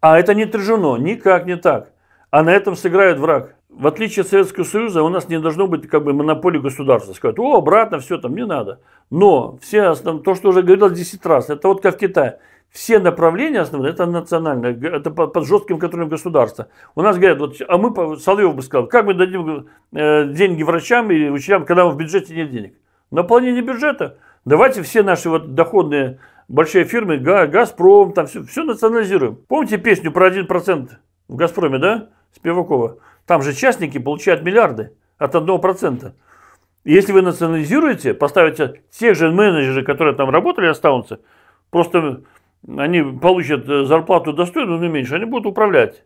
А это не отражено, никак не так. А на этом сыграет враг в отличие от Советского Союза, у нас не должно быть как бы монополии государства. Сказать, о, обратно, все там, не надо. Но все основ... то, что уже говорил 10 раз, это вот как в Китае. Все направления основные, это национальное, это под, жестким контролем государства. У нас говорят, вот, а мы, Соловьев бы сказал, как мы дадим э, деньги врачам и учителям, когда в бюджете нет денег? Наполнение бюджета. Давайте все наши вот доходные большие фирмы, Газпром, там все, все национализируем. Помните песню про 1% в Газпроме, да, с Пивакова? Там же частники получают миллиарды от 1%. Если вы национализируете, поставите тех же менеджеров, которые там работали, останутся, просто они получат э, зарплату достойную, но меньше, они будут управлять.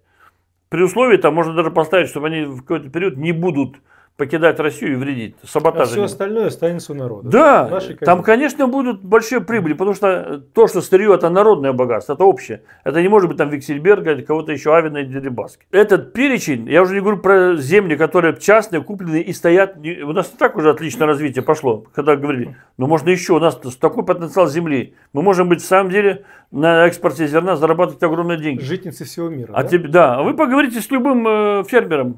При условии, там можно даже поставить, чтобы они в какой-то период не будут покидать Россию и вредить. Саботаж. А все остальное останется у народа. Да, Наши там, конечно, будут большие прибыли, потому что э, то, что сырье, это народное богатство, это общее. Это не может быть там Виксельберга, кого-то еще Авина и Дерибаски. Этот перечень, я уже не говорю про земли, которые частные, купленные и стоят. У нас так уже отличное развитие пошло, когда говорили, ну можно еще, у нас такой потенциал земли. Мы можем быть, в самом деле, на экспорте зерна зарабатывать огромные деньги. Житницы всего мира. А да? тебе, да. вы поговорите с любым э, фермером,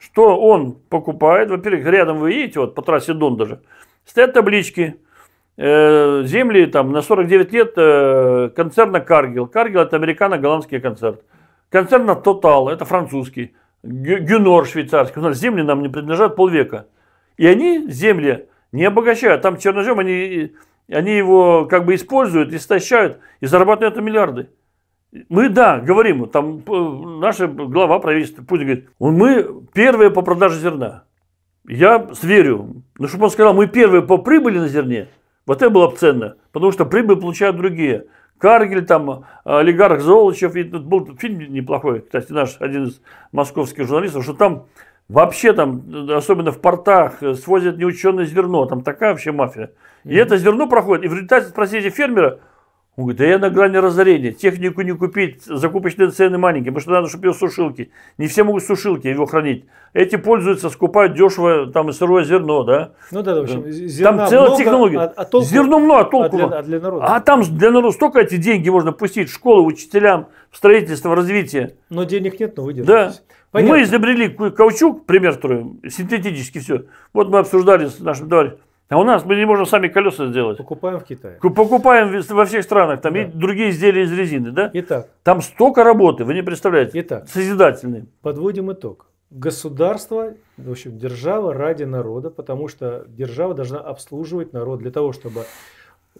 что он покупает. Во-первых, рядом вы едете, вот по трассе Дон даже, стоят таблички. Э, земли там на 49 лет э, концерна Каргил. Каргил это американо-голландский концерт. Концерна Тотал, это французский. Гюнор швейцарский. У нас земли нам не принадлежат полвека. И они земли не обогащают. Там черножем они они его как бы используют, истощают и зарабатывают на миллиарды. Мы, да, говорим, там э, наша глава правительства Путин говорит, мы первые по продаже зерна. Я сверю. Ну, чтобы он сказал, мы первые по прибыли на зерне, вот это было бы ценно, потому что прибыль получают другие. Каргель, там, олигарх Золочев, и тут был фильм неплохой, кстати, наш один из московских журналистов, что там Вообще там, э, особенно в портах, э, свозят неученое зерно, там такая вообще мафия. И mm-hmm. это зерно проходит, и в результате спросите фермера, он говорит, да я на грани разорения, технику не купить, закупочные цены маленькие, потому что надо, чтобы ее сушилки. Не все могут сушилки его хранить. Эти пользуются, скупают дешевое там сырое зерно, да? Ну да, в общем, э, зерна Там целая много, технология. А, а толку, зерно много, а толку а для, а для народа? А там для народа столько эти деньги можно пустить в школы, учителям, в строительство, в развитие. Но денег нет, но вы держитесь. Да. Понятно. Мы изобрели каучук, пример строим, синтетически все. Вот мы обсуждали с нашим товарищем. А у нас мы не можем сами колеса сделать. Покупаем в Китае. Покупаем во всех странах. Там да. есть другие изделия из резины, да? Итак. Там столько работы, вы не представляете. Итак. Созидательные. Подводим итог. Государство, в общем, держава ради народа, потому что держава должна обслуживать народ для того, чтобы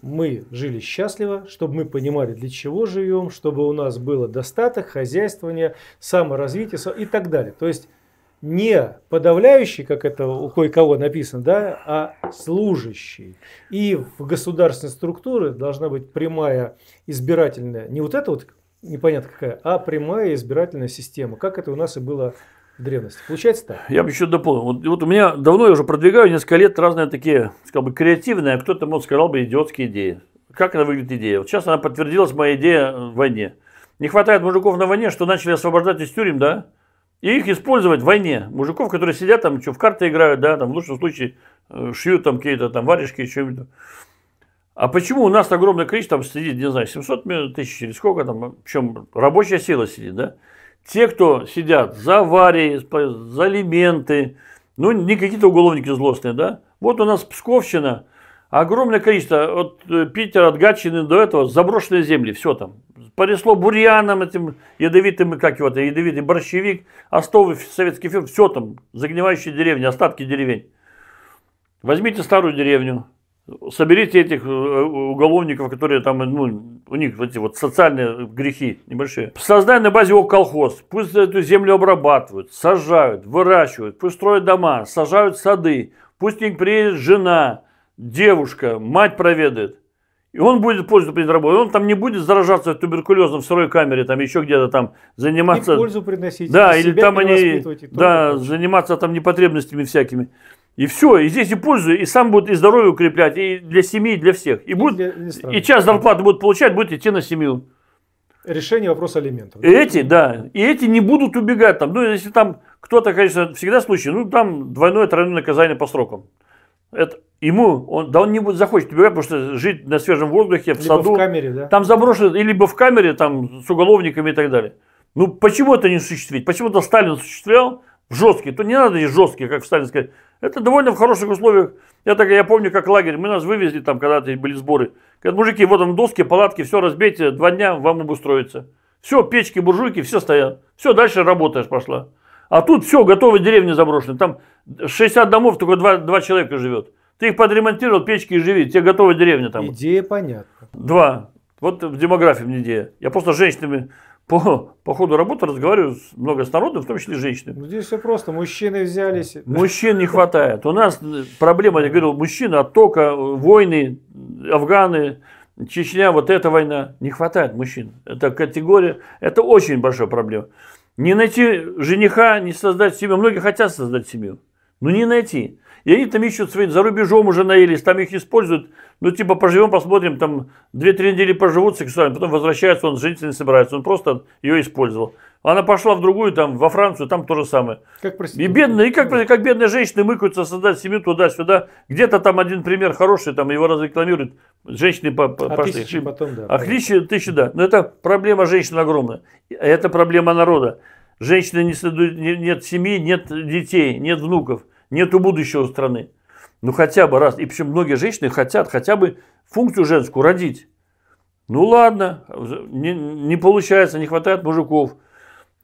мы жили счастливо, чтобы мы понимали, для чего живем, чтобы у нас было достаток, хозяйствование, саморазвитие и так далее. То есть не подавляющий, как это у кое-кого написано, да, а служащий. И в государственной структуре должна быть прямая избирательная, не вот эта вот непонятно какая, а прямая избирательная система, как это у нас и было древности. Получается так? Я бы еще дополнил. Вот, вот у меня давно, я уже продвигаю несколько лет разные такие, сказал бы, креативные, а кто-то, может, сказал бы, идиотские идеи. Как она выглядит идея? Вот сейчас она подтвердилась, моя идея в войне. Не хватает мужиков на войне, что начали освобождать из тюрем, да? И их использовать в войне. Мужиков, которые сидят там, что, в карты играют, да, там, в лучшем случае, э, шьют там какие-то там варежки, что-нибудь. А почему у нас огромное количество там сидит, не знаю, 700 тысяч или сколько там, причем рабочая сила сидит, да? Те, кто сидят за аварии, за алименты, ну, не какие-то уголовники злостные, да? Вот у нас Псковщина, огромное количество, от э, Питера, от Гатчины до этого, заброшенные земли, все там. Понесло бурьяном этим ядовитым, как его, ядовитый борщевик, остовы советских фирм, все там, загнивающие деревни, остатки деревень. Возьмите старую деревню, соберите этих э, уголовников, которые там, ну, у них эти вот социальные грехи небольшие. Создай на базе его колхоз. Пусть эту землю обрабатывают, сажают, выращивают, пусть строят дома, сажают сады. Пусть к ним приедет жена, девушка, мать проведает. И он будет пользу приносить работе. Он там не будет заражаться туберкулезом в сырой камере, там еще где-то там заниматься. И пользу приносить. Да, или там они да, заниматься там непотребностями всякими. И все, и здесь и пользу, и сам будет и здоровье укреплять, и для семьи, и для всех. И, и, будет, для, и час зарплаты будут получать, будет идти на семью. Решение вопроса алиментов. И эти, да, и эти не будут убегать там. Ну, если там кто-то, конечно, всегда случай, ну, там двойное, тройное наказание по срокам. Это, ему, он, да он не будет, захочет убегать, потому что жить на свежем воздухе, в либо саду. в камере, да? Там заброшено, и либо в камере, там, с уголовниками и так далее. Ну, почему это не осуществить? Почему-то Сталин осуществлял жесткие. То не надо здесь жесткие, как в сталинской это довольно в хороших условиях. Я так, я помню, как лагерь. Мы нас вывезли там, когда-то были сборы. Говорят, мужики, вот там доски, палатки, все разбейте, два дня вам обустроиться. Все, печки, буржуйки, все стоят. Все, дальше работаешь пошла. А тут все, готовая деревня заброшена. Там 60 домов, только два, два человека живет. Ты их подремонтировал, печки и живи. Тебе готовая деревня там. Идея понятна. Два. Вот в демографии мне идея. Я просто женщинами по, по ходу работы разговариваю много с народом, в том числе с женщинами. Ну, здесь все просто, мужчины взялись. Мужчин не хватает. У нас проблема, я говорил, мужчин, оттока, э, войны, э, афганы, Чечня, вот эта война. Не хватает мужчин. Это категория, это очень большая проблема. Не найти жениха, не создать семью. Многие хотят создать семью, но не найти. И они там ищут свои, за рубежом уже наелись, там их используют ну, типа, поживем, посмотрим, там, 2-3 недели поживут сексуально, потом возвращается, он жениться не собирается, он просто ее использовал. Она пошла в другую, там, во Францию, там то же самое. Как и бедные, и как, как бедные женщины мыкаются создать семью туда-сюда. Где-то там один пример хороший, там его разрекламируют, женщины по, по, а Тысячи потом, да. А тысячи, тысячи, да. Но это проблема женщин огромная. Это проблема народа. Женщины не следует, нет семьи, нет детей, нет внуков, нету будущего страны. Ну хотя бы раз. И причем многие женщины хотят хотя бы функцию женскую родить. Ну ладно, не, не получается, не хватает мужиков.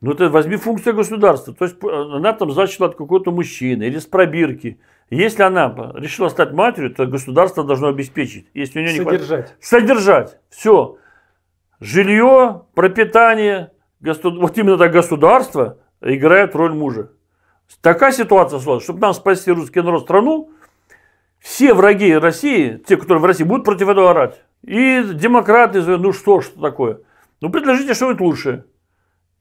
Ну ты возьми функцию государства. То есть э, она там зачала от какого-то мужчины или с пробирки. Если она решила стать матерью, то государство должно обеспечить. Если у нее Содержать. Не хватает. Содержать. Все. Жилье, пропитание. Государ... Вот именно так государство играет роль мужа. Такая ситуация сложилась. Чтобы нам спасти русский народ страну, все враги России, те, которые в России, будут против этого орать. И демократы, ну что, что такое. Ну предложите что-нибудь лучшее.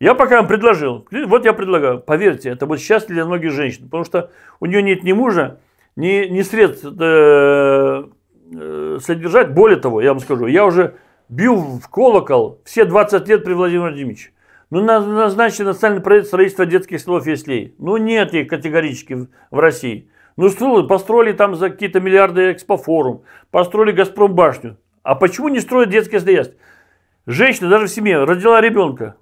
Я пока вам предложил. Вот я предлагаю. Поверьте, это будет счастье для многих женщин. Потому что у нее нет ни мужа, ни, ни средств э, э, содержать. Более того, я вам скажу, я уже бил в колокол все 20 лет при Владимире Владимировиче. Ну, назначен национальный проект строительства детских столов и яслей. Ну, нет их категорически в России. Ну что, построили там за какие-то миллиарды экспофорум, построили Газпромбашню. А почему не строят детский заезд? Женщина даже в семье родила ребенка.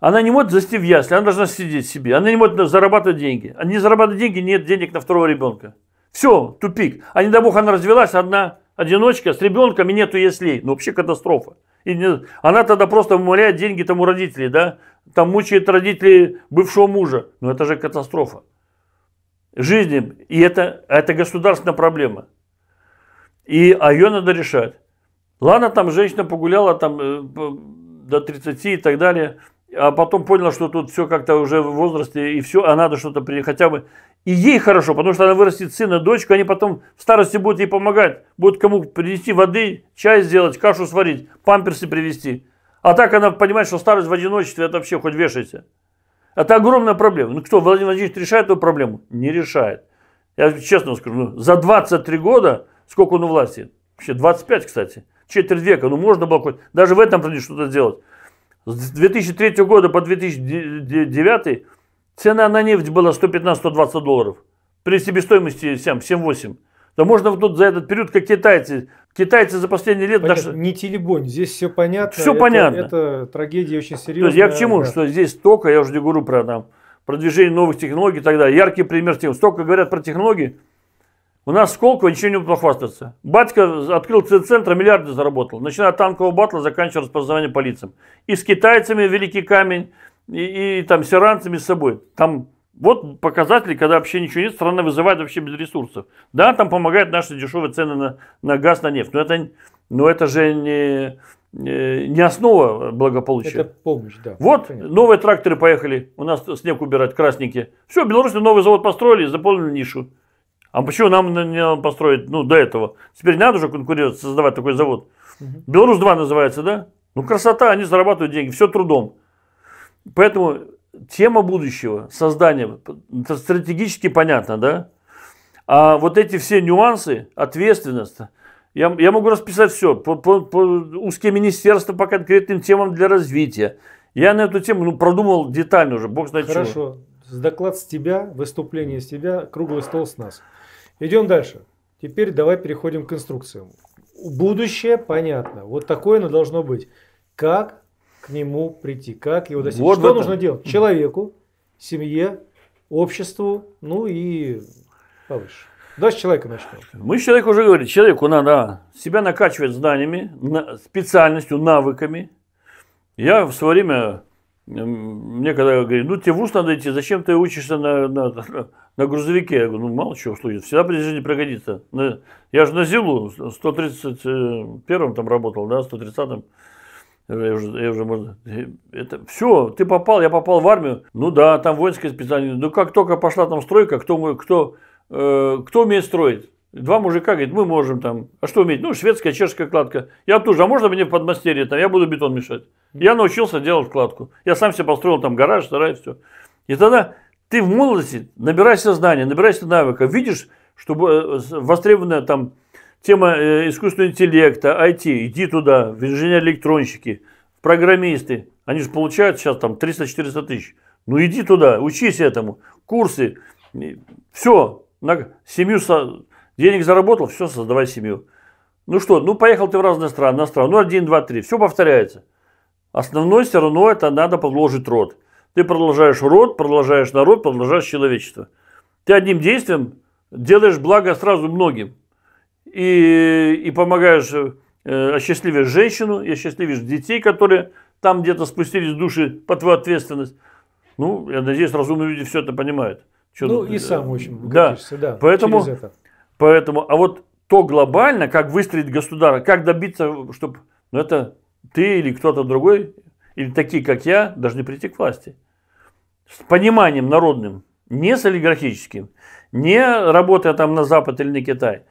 Она не может зайти в ясли, она должна сидеть себе. Она не может зарабатывать деньги. Они а зарабатывают деньги, нет денег на второго ребенка. Все, тупик. А не дай бог, она развелась одна, одиночка, с ребенком и нету яслей. Ну вообще катастрофа. И не... Она тогда просто умоляет деньги тому родителей, да? Там мучает родителей бывшего мужа. Ну это же катастрофа жизни. И это, это государственная проблема. И, а ее надо решать. Ладно, там женщина погуляла там э, до 30 и так далее, а потом поняла, что тут все как-то уже в возрасте, и все, а надо что-то при хотя бы. И ей хорошо, потому что она вырастет сына, дочку, они потом в старости будут ей помогать, будут кому принести воды, чай сделать, кашу сварить, памперсы привезти. А так она понимает, что старость в одиночестве, это вообще хоть вешайся. Это огромная проблема. Ну кто, Владимир Владимирович решает эту проблему? Не решает. Я честно скажу, ну, за 23 года, сколько он у власти? Вообще 25, кстати. Четверть века. Ну можно было хоть даже в этом плане что-то сделать. С 2003 года по 2009 цена на нефть была 115-120 долларов. При себестоимости 7-8. Да можно вот тут за этот период, как китайцы, Китайцы за последние лет даже... Не телебонь, здесь все понятно. Все это, понятно. Это трагедия очень серьезная. То есть я к чему, да. что здесь столько, я уже не говорю про там, продвижение новых технологий и так далее. Яркий пример тем, столько говорят про технологии, у нас сколько ничего не похвастаться. Батька открыл центр, миллиарды заработал. Начиная от танкового батла, заканчивая распознаванием по лицам. И с китайцами великий камень, и, и там с иранцами с собой. Там вот показатели, когда вообще ничего нет, страна вызывает вообще без ресурсов. Да, там помогают наши дешевые цены на, на газ, на нефть. Но это, но это же не, не основа благополучия. Это помощь, да. Вот понятно. новые тракторы поехали, у нас снег убирать, красненькие. Все, белорусы новый завод построили, заполнили нишу. А почему нам не надо построить, ну, до этого? Теперь надо уже конкурировать, создавать такой завод. Угу. Беларусь-2 называется, да? Ну, красота, они зарабатывают деньги, все трудом. Поэтому тема будущего, создание, это стратегически понятно, да? А вот эти все нюансы, ответственность, я, я могу расписать все, по, по, по узкие министерства по конкретным темам для развития. Я на эту тему ну, продумал детально уже, бог знает Хорошо. чего. Хорошо, доклад с тебя, выступление с тебя, круглый стол с нас. Идем дальше. Теперь давай переходим к инструкциям. Будущее понятно, вот такое оно должно быть. Как к нему прийти? Как его достичь? Вот Что нужно делать человеку, семье, обществу, ну и повыше? Давайте с человека начнем. Мы с человеком уже говорили. Человеку надо себя накачивать знаниями, специальностью, навыками. Я в свое время, мне когда говорили, ну тебе в ВУЗ надо идти, зачем ты учишься на, на, на грузовике? Я говорю, ну мало чего служит, всегда при жизни пригодится. Я же на ЗИЛу в 131-м э, там работал, да, 130-м. Я уже, я уже можно... Это все, ты попал, я попал в армию. Ну да, там воинское специальное. Ну как только пошла там стройка, кто, кто, э, кто умеет строить? Два мужика говорит, мы можем там. А что уметь? Ну, шведская, чешская кладка. Я же. а можно мне в подмастерье там? Я буду бетон мешать. Я научился делать кладку. Я сам себе построил там гараж, сарай, все. И тогда ты в молодости набираешься знаний, набираешься навыков, видишь, что э, востребованная там Тема э, искусственного интеллекта, IT, иди туда, в инженер-электронщики, в программисты. Они же получают сейчас там 300-400 тысяч. Ну иди туда, учись этому. Курсы. Все. На семью со... денег заработал, все, создавай семью. Ну что, ну поехал ты в разные страны, на страну, ну один, два, три, все повторяется. основной все равно это надо продолжить род. Ты продолжаешь род, продолжаешь народ, продолжаешь человечество. Ты одним действием делаешь благо сразу многим и, и помогаешь, э, осчастливишь женщину, и осчастливишь детей, которые там где-то спустились души по твою ответственность. Ну, я надеюсь, разумные люди все это понимают. Что ну, тут, и э, сам, в общем, да. да поэтому, поэтому, а вот то глобально, как выстроить государство, как добиться, чтобы ну, это ты или кто-то другой, или такие, как я, должны прийти к власти. С пониманием народным, не с олигархическим, не работая там на Запад или на Китай,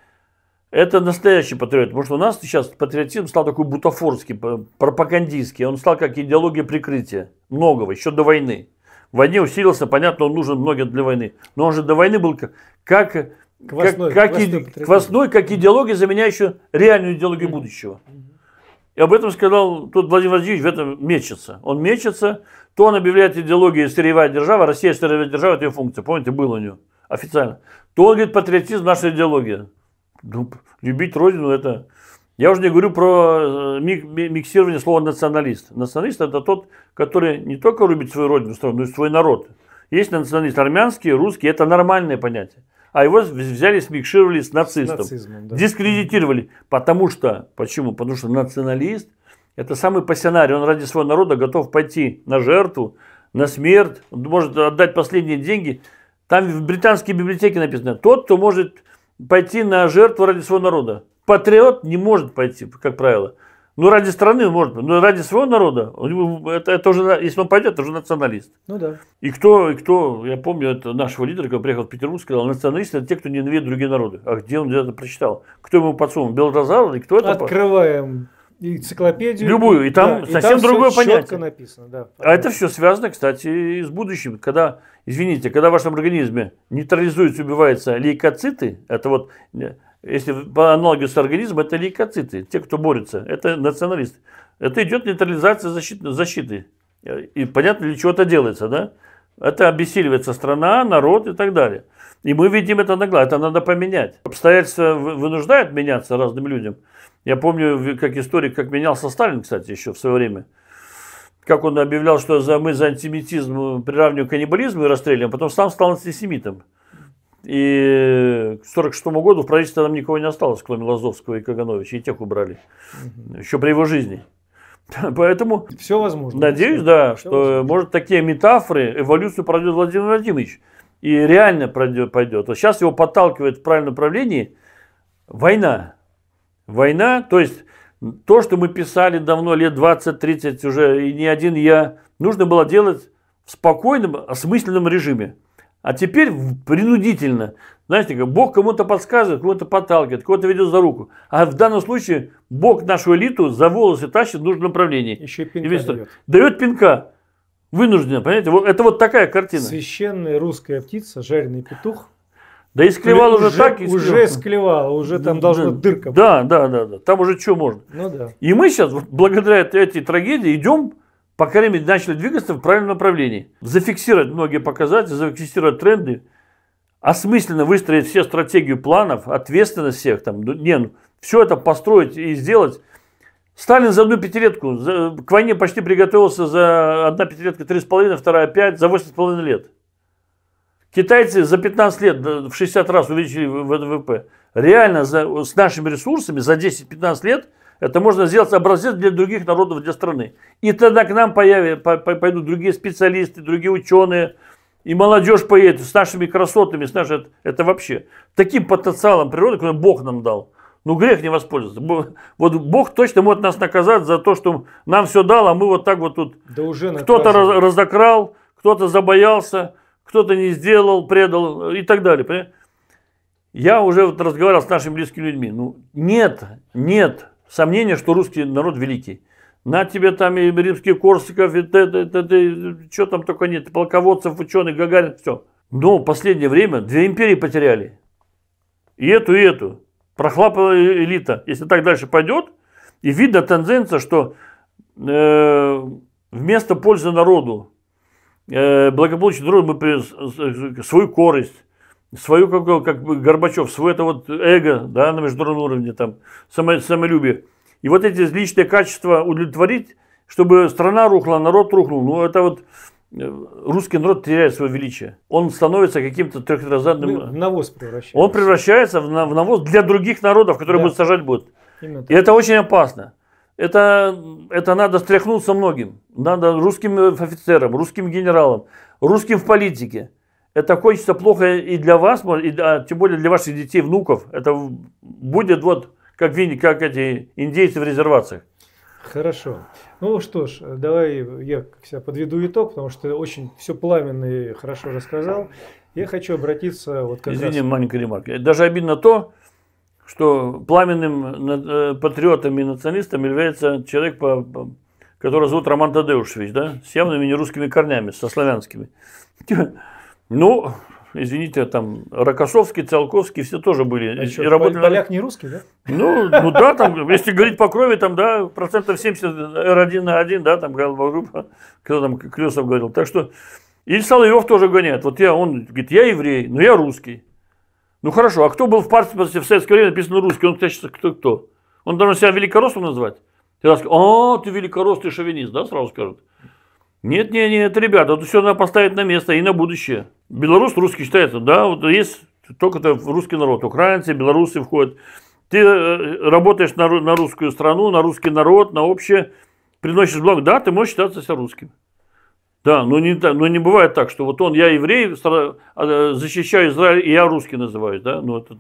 это настоящий патриот, потому что у нас сейчас патриотизм стал такой бутафорский, пропагандистский, он стал как идеология прикрытия многого, еще до войны. В войне усилился, понятно, он нужен многим для войны, но он же до войны был как, как, квасной, как, квасной, и, квасной как идеология, заменяющая реальную идеологию mm-hmm. будущего. И об этом сказал тут Владимир Владимирович, в этом мечется. Он мечется, то он объявляет идеологией сырьевая держава, Россия сырьевая держава, это ее функция, помните, было у него официально. То он говорит, патриотизм наша идеология. Ну, любить родину это... Я уже не говорю про э, миксирование слова националист. Националист это тот, который не только любит свою родину, но и свой народ. Есть националист армянский, русский, это нормальное понятие. А его взяли, смикшировали с нацистом. С нацизмом, да. Дискредитировали. Потому что, почему? Потому что националист это самый пассионарий. Он ради своего народа готов пойти на жертву, на смерть, может отдать последние деньги. Там в британской библиотеке написано, тот, кто может пойти на жертву ради своего народа. Патриот не может пойти, как правило. Ну, ради страны он может, но ради своего народа, это, это уже, если он пойдет, это уже националист. Ну да. И кто, и кто, я помню, это нашего лидера, когда приехал в Петербург, сказал, националисты это те, кто ненавидит другие народы. А где он где это прочитал? Кто ему подсунул? Белдозавр? или кто это? Открываем энциклопедию. Любую. И там да, совсем и там другое понятие. написано, да. А это все связано, кстати, и с будущим. Когда, извините, когда в вашем организме нейтрализуются, убиваются лейкоциты, это вот, э, если по аналогию с организмом, это лейкоциты, те, кто борется, это националисты. Это идет нейтрализация защиты. защиты. Э, и понятно, для чего это делается, да? Это обессиливается страна, народ и так далее. И мы видим это нагло, это надо поменять. Обстоятельства вынуждают меняться разным людям. Я помню, как историк, как менялся Сталин, кстати, еще в свое время, как он объявлял, что за, мы за антисемитизм приравниваем к каннибализму и расстреливаем, а потом сам стал антисемитом. И к 1946 году в правительстве нам никого не осталось, кроме Лазовского и Кагановича, и тех убрали. Угу. Еще при его жизни. *laughs* Поэтому все возможно. Надеюсь, все. да, все что возможно. может такие метафоры эволюцию пройдет Владимир Владимирович и реально пройдет, пойдет. Вот сейчас его подталкивает в правильном направлении война. Война, то есть то, что мы писали давно, лет 20-30 уже, и не один я, нужно было делать в спокойном, осмысленном режиме. А теперь принудительно. Знаете, как Бог кому-то подсказывает, кому то подталкивает, кого-то ведет за руку. А в данном случае Бог нашу элиту за волосы тащит в нужном направлении. Еще и пинка дает. Дает пинка. Вынужденно, понимаете? Вот, это вот такая картина. Священная русская птица, жареный петух – да и склевал уже, уже так. И склевал. Уже склевал, уже там да, ну, должна быть дырка. Да, да, да, да. Там уже что можно. Ну да. И мы сейчас, благодаря этой трагедии, идем, по крайней мере, начали двигаться в правильном направлении. Зафиксировать многие показатели, зафиксировать тренды, осмысленно выстроить все стратегию планов, ответственность всех. Там, ну, не, ну, все это построить и сделать. Сталин за одну пятилетку, за, к войне почти приготовился за одна пятилетка, три с половиной, вторая пять, за восемь с половиной лет. Китайцы за 15 лет в 60 раз увеличили ВВП. Реально за, с нашими ресурсами за 10-15 лет это можно сделать образец для других народов, для страны. И тогда к нам появят, пойдут другие специалисты, другие ученые, и молодежь поедет с нашими красотами, с нашей, это вообще. Таким потенциалом природы, который Бог нам дал. Ну, грех не воспользоваться. Вот Бог точно может нас наказать за то, что нам все дал, а мы вот так вот тут... Да уже Кто-то разокрал, кто-то забоялся, кто-то не сделал, предал и так далее. Понимаете? Я уже вот разговаривал с нашими близкими людьми. Ну, нет, нет сомнения, что русский народ великий. На тебе там и римских корсиков, и что там только нет, полководцев, ученых, Гагарин, все. Но в последнее время две империи потеряли. И эту, и эту. Прохлапала э, элита. Если так дальше пойдет, и видно тенденция, что э, вместо пользы народу Э, благополучие друга мы свою корость, свою, как, как Горбачев, свое это вот эго да, на международном уровне, там, само, самолюбие. И вот эти личные качества удовлетворить, чтобы страна рухла, народ рухнул. Ну, это вот э, русский народ теряет свое величие. Он становится каким-то трехразрядным... Ну, в навоз превращается. Он превращается в навоз для других народов, которые да. будут сажать будут. Именно И это очень опасно это, это надо стряхнуться многим. Надо русским офицерам, русским генералам, русским в политике. Это кончится плохо и для вас, и, а тем более для ваших детей, внуков. Это будет вот как, как эти индейцы в резервациях. Хорошо. Ну что ж, давай я как себя подведу итог, потому что очень все пламенно и хорошо рассказал. Я хочу обратиться вот как Извини, раз... маленькая ремарка. Даже обидно то, что пламенным э, патриотом и националистом является человек, которого зовут Роман Тадеушевич, да, с явными нерусскими корнями, со славянскими. *laughs* Ну, извините, там Рокоссовский, Циолковский, все тоже были. А и что, работали... Поляк не русский, да? Ну, ну да, там, если говорить по крови, там, да, процентов 70 R1 э, на 1, да, там группа, кто там Клесов говорил. Так что, и Соловьев тоже гоняет. Вот я, он говорит, я еврей, но я русский. Ну хорошо, а кто был в партии в советское время написано русский? Он кстати, кто кто? Он должен себя великороссом назвать? Ты скажешь, а, ты Великоросс, ты шовинист, да, сразу скажут. Нет, нет, нет, ребята, это все надо поставить на место и на будущее. Белорус, русский считается, да, вот есть только-то русский народ, украинцы, белорусы входят. Ты э, работаешь на, на русскую страну, на русский народ, на общее, приносишь благ, да, ты можешь считаться себя русским. Да, но не, но не бывает так, что вот он, я еврей, а, э, защищаю Израиль, и я русский называюсь, да? Ну, это,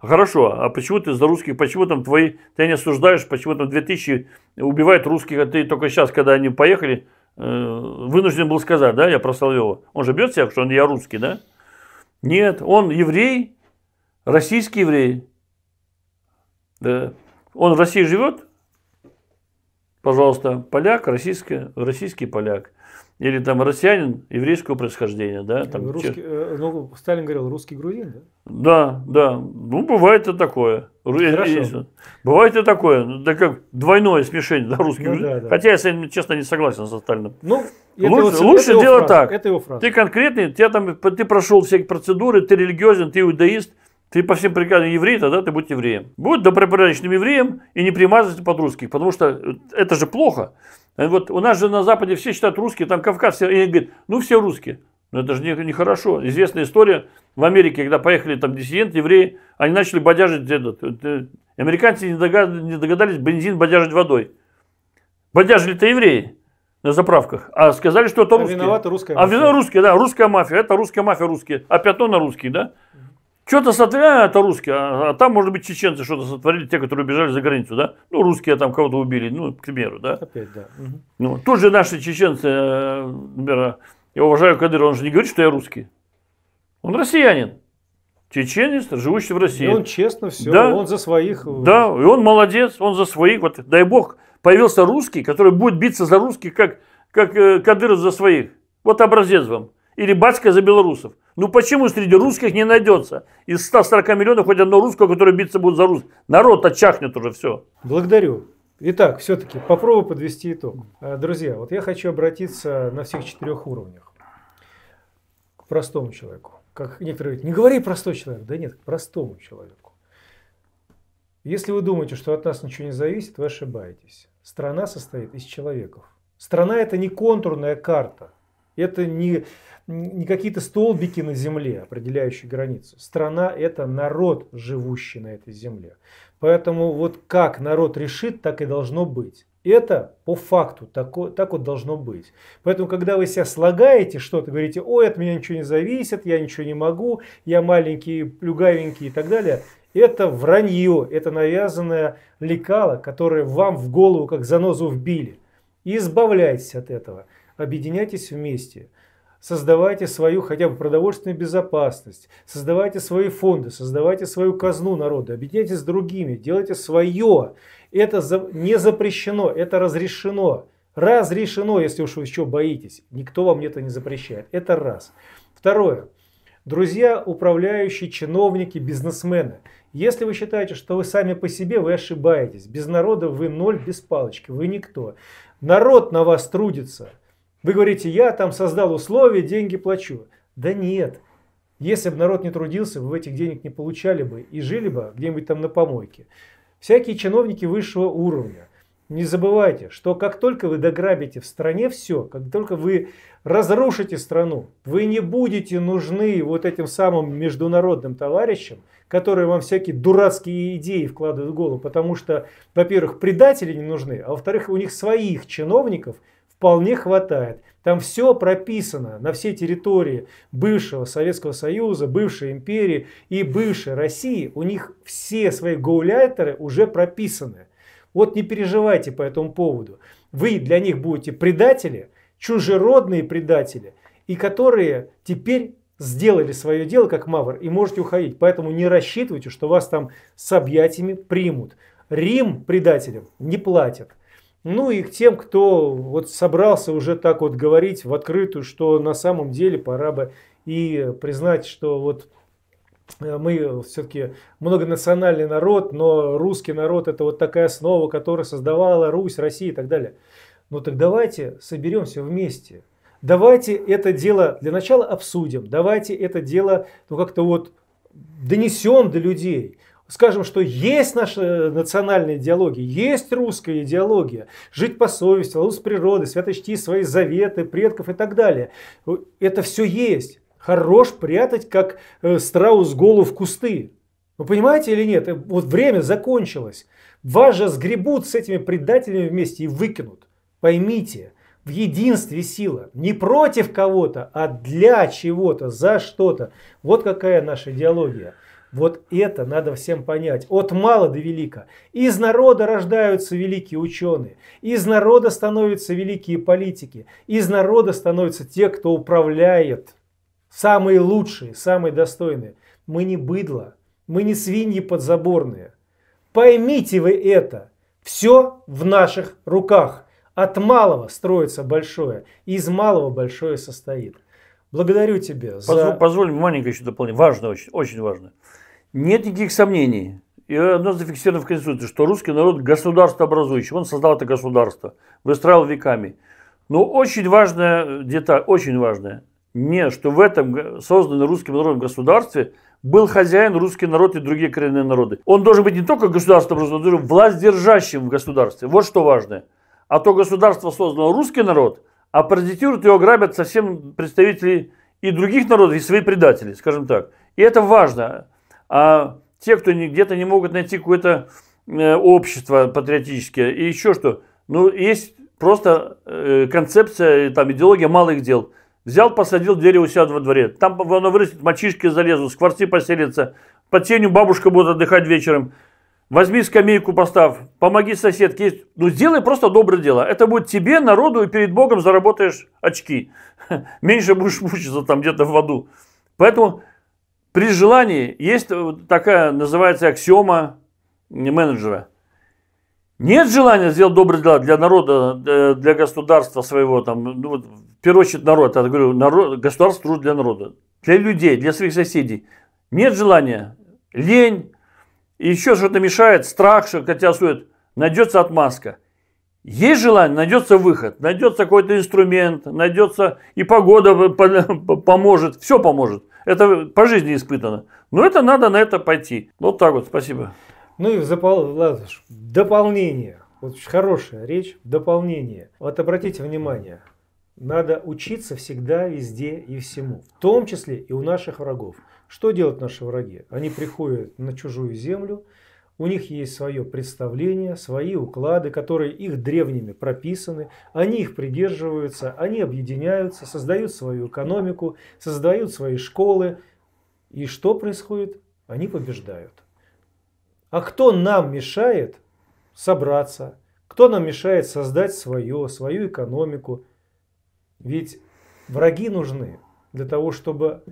хорошо, а почему ты за русских, почему там твои, ты не осуждаешь, почему там 2000 убивают русских, а ты только сейчас, когда они поехали, э, вынужден был сказать, да, я про Соловьева. Он же бьет себя, что он, я русский, да? Нет, он еврей, российский еврей. Да. Он в России живет, пожалуйста, поляк, российский, российский поляк – или там россиянин еврейского происхождения, да? Там, русский, чех... Э, ну, Сталин говорил, русский грузин, да? Да, да. Ну, бывает и такое. Э, Хорошо. Э, бывает и такое. Ну, да как двойное смешение, да, русский ну, грузин. Да, да. Хотя я, ну, честно, не согласен со Сталиным. Ну, лучше его, лучше дело фраза, так. Это его фраза. Ты конкретный, ты там, ты прошел все процедуры, ты религиозен, ты иудаист, ты по всем приказам еврей, тогда ты будь евреем. Будь добропорядочным евреем и не примазывайся под русских, потому что это же плохо. Э, вот у нас же на Западе все считают русские, там Кавказ, все, и говорит, ну все русские. Но это же нехорошо. Не, хорошо. Известная история в Америке, когда поехали там диссиденты, евреи, они начали бодяжить э, этот. Э, американцы не догадались, не догадались бензин бодяжить водой. Бодяжили-то евреи на заправках, а сказали, что это а русские. А виновата русская а мафия. А виновата русская, да, русская мафия, это русская мафия русские, а пятно на русские, да. Что-то сотворяли, а это русские, а, а, там, может быть, чеченцы что-то сотворили, те, которые убежали за границу, да? Ну, русские там кого-то убили, ну, к примеру, да? Опять, да. Угу. Ну, тут же наши чеченцы, э, например, я уважаю Кадырова, он же не говорит, что я русский. Он россиянин. Чеченец, живущий в России. И он честно все, да, он за своих. Э, да, и он молодец, он за своих. Вот дай бог, появился русский, который будет биться за русских, как, как э, Кадыров за своих. Вот образец вам. Или Бацкая за белорусов. Ну почему среди русских не найдется? Из 140 миллионов хоть одно русского, которое биться будет за рус, Народ отчахнет уже все. Благодарю. Итак, все-таки попробую подвести итог. Э, друзья, вот я хочу обратиться на всех четырех уровнях к простому человеку. Как некоторые говорят, не говори простой человек. Да нет, к простому человеку. Если вы думаете, что от нас ничего не зависит, вы ошибаетесь. Страна состоит из человеков. Страна это не контурная карта. Это не не какие-то столбики на земле, определяющие границу. Страна – это народ, живущий на этой земле. Поэтому вот как народ решит, так и должно быть. Это по факту, так, так вот должно быть. Поэтому, когда вы себя слагаете что-то, говорите, ой, от меня ничего не зависит, я ничего не могу, я маленький, плюгавенький и так далее, это вранье, это навязанное лекало, которое вам в голову как занозу вбили. И избавляйтесь от этого, объединяйтесь вместе – создавайте свою хотя бы продовольственную безопасность, создавайте свои фонды, создавайте свою казну народа, объединяйтесь с другими, делайте свое. Это не запрещено, это разрешено. Разрешено, если уж вы еще боитесь. Никто вам это не запрещает. Это раз. Второе. Друзья, управляющие, чиновники, бизнесмены. Если вы считаете, что вы сами по себе, вы ошибаетесь. Без народа вы ноль, без палочки, вы никто. Народ на вас трудится – вы говорите, я там создал условия, деньги плачу. Да нет. Если бы народ не трудился, вы этих денег не получали бы и жили бы где-нибудь там на помойке. Всякие чиновники высшего уровня. Не забывайте, что как только вы дограбите в стране все, как только вы разрушите страну, вы не будете нужны вот этим самым международным товарищам, которые вам всякие дурацкие идеи вкладывают в голову, потому что, во-первых, предатели не нужны, а во-вторых, у них своих чиновников – вполне хватает. Там все прописано на всей территории бывшего Советского Союза, бывшей империи и бывшей России. У них все свои гауляйтеры уже прописаны. Вот не переживайте по этому поводу. Вы для них будете предатели, чужеродные предатели, и которые теперь сделали свое дело как мавр и можете уходить. Поэтому не рассчитывайте, что вас там с объятиями примут. Рим предателям не платят. Ну и к тем, кто вот собрался уже так вот говорить в открытую, что на самом деле пора бы и признать, что вот э, мы все-таки многонациональный народ, но русский народ это вот такая основа, которая создавала Русь, Россия и так далее. Ну так давайте соберемся вместе. Давайте это дело для начала обсудим. Давайте это дело ну как-то вот донесем до людей скажем, что есть наша национальная идеология, есть русская идеология, жить по совести, луз природы, свято чти свои заветы, предков и так далее. Это все есть. Хорош прятать, как э, страус голову в кусты. Вы понимаете или нет? Вот время закончилось. Вас же сгребут с этими предателями вместе и выкинут. Поймите, в единстве сила. Не против кого-то, а для чего-то, за что-то. Вот какая наша идеология. Вот это надо всем понять. От мала до велика. Из народа рождаются великие ученые. Из народа становятся великие политики. Из народа становятся те, кто управляет. Самые лучшие, самые достойные. Мы не быдло. Мы не свиньи подзаборные. Поймите вы это. Все в наших руках. От малого строится большое. Из малого большое состоит. Благодарю тебя. Позволь, за... позволь маленькое еще дополнение. Важно, очень, очень важно. Нет никаких сомнений. И оно зафиксировано в Конституции, что русский народ государство образующий. Он создал это государство, выстраивал веками. Но очень важная деталь, очень важная. Не, что в этом созданном русским народом государстве был хозяин русский народ и другие коренные народы. Он должен быть не только государством, образующим, должен быть власть держащим в государстве. Вот что важное. А то государство создано русский народ – а паразитируют его грабят совсем представители и других народов, и свои предатели, скажем так. И это важно. А те, кто где-то не могут найти какое-то э, общество патриотическое и еще что, ну, есть просто э, концепция, там, идеология малых дел. Взял, посадил дерево у себя во дворе. Там оно вырастет, мальчишки залезут, скворцы поселятся, под тенью бабушка будет отдыхать вечером – возьми скамейку, поставь, помоги соседке. Ну, сделай просто доброе дело. Это будет тебе, народу, и перед Богом заработаешь очки. *laughs* Меньше будешь мучиться там где-то в аду. Поэтому при желании есть э, такая, называется, аксиома менеджера. Нет желания сделать доброе дело для народа, э, для государства своего, там, ну, в первую очередь народ, я говорю, народ, государство служит для народа, для людей, для своих соседей. Нет желания, лень, и еще что-то мешает, страх, что тебя сует Найдется отмазка. Есть желание, найдется выход, найдется какой-то инструмент, найдется и погода поможет, все поможет. Это по жизни испытано. Но это надо на это пойти. Вот так вот, спасибо. Ну и в запол... дополнение. Вот хорошая речь, дополнение. Вот обратите внимание, надо учиться всегда, везде и всему, в том числе и у наших врагов. Что делают наши враги? Они приходят на чужую землю, у них есть свое представление, свои уклады, которые их древними прописаны, они их придерживаются, они объединяются, создают свою экономику, создают свои школы. И что происходит? Они побеждают. А кто нам мешает собраться? Кто нам мешает создать свое, свою экономику? Ведь враги нужны для того, чтобы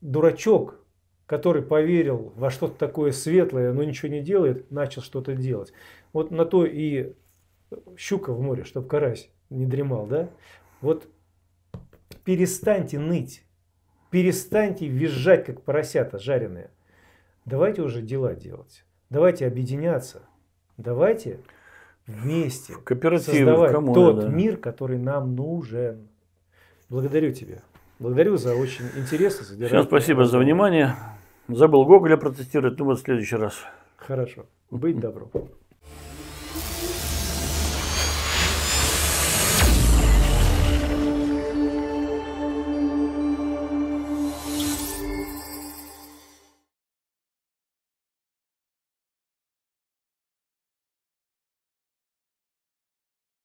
дурачок, который поверил во что-то такое светлое, но ничего не делает, начал что-то делать. Вот на то и щука в море, чтобы карась не дремал, да? Вот перестаньте ныть, перестаньте визжать, как поросята жареные. Давайте уже дела делать. Давайте объединяться. Давайте вместе создавать тот да. мир, который нам нужен. Благодарю тебя. Благодарю за очень интересно содержательный. Всем спасибо за внимание. Забыл Гоголя протестировать, ну вот в следующий раз. Хорошо. Быть добро.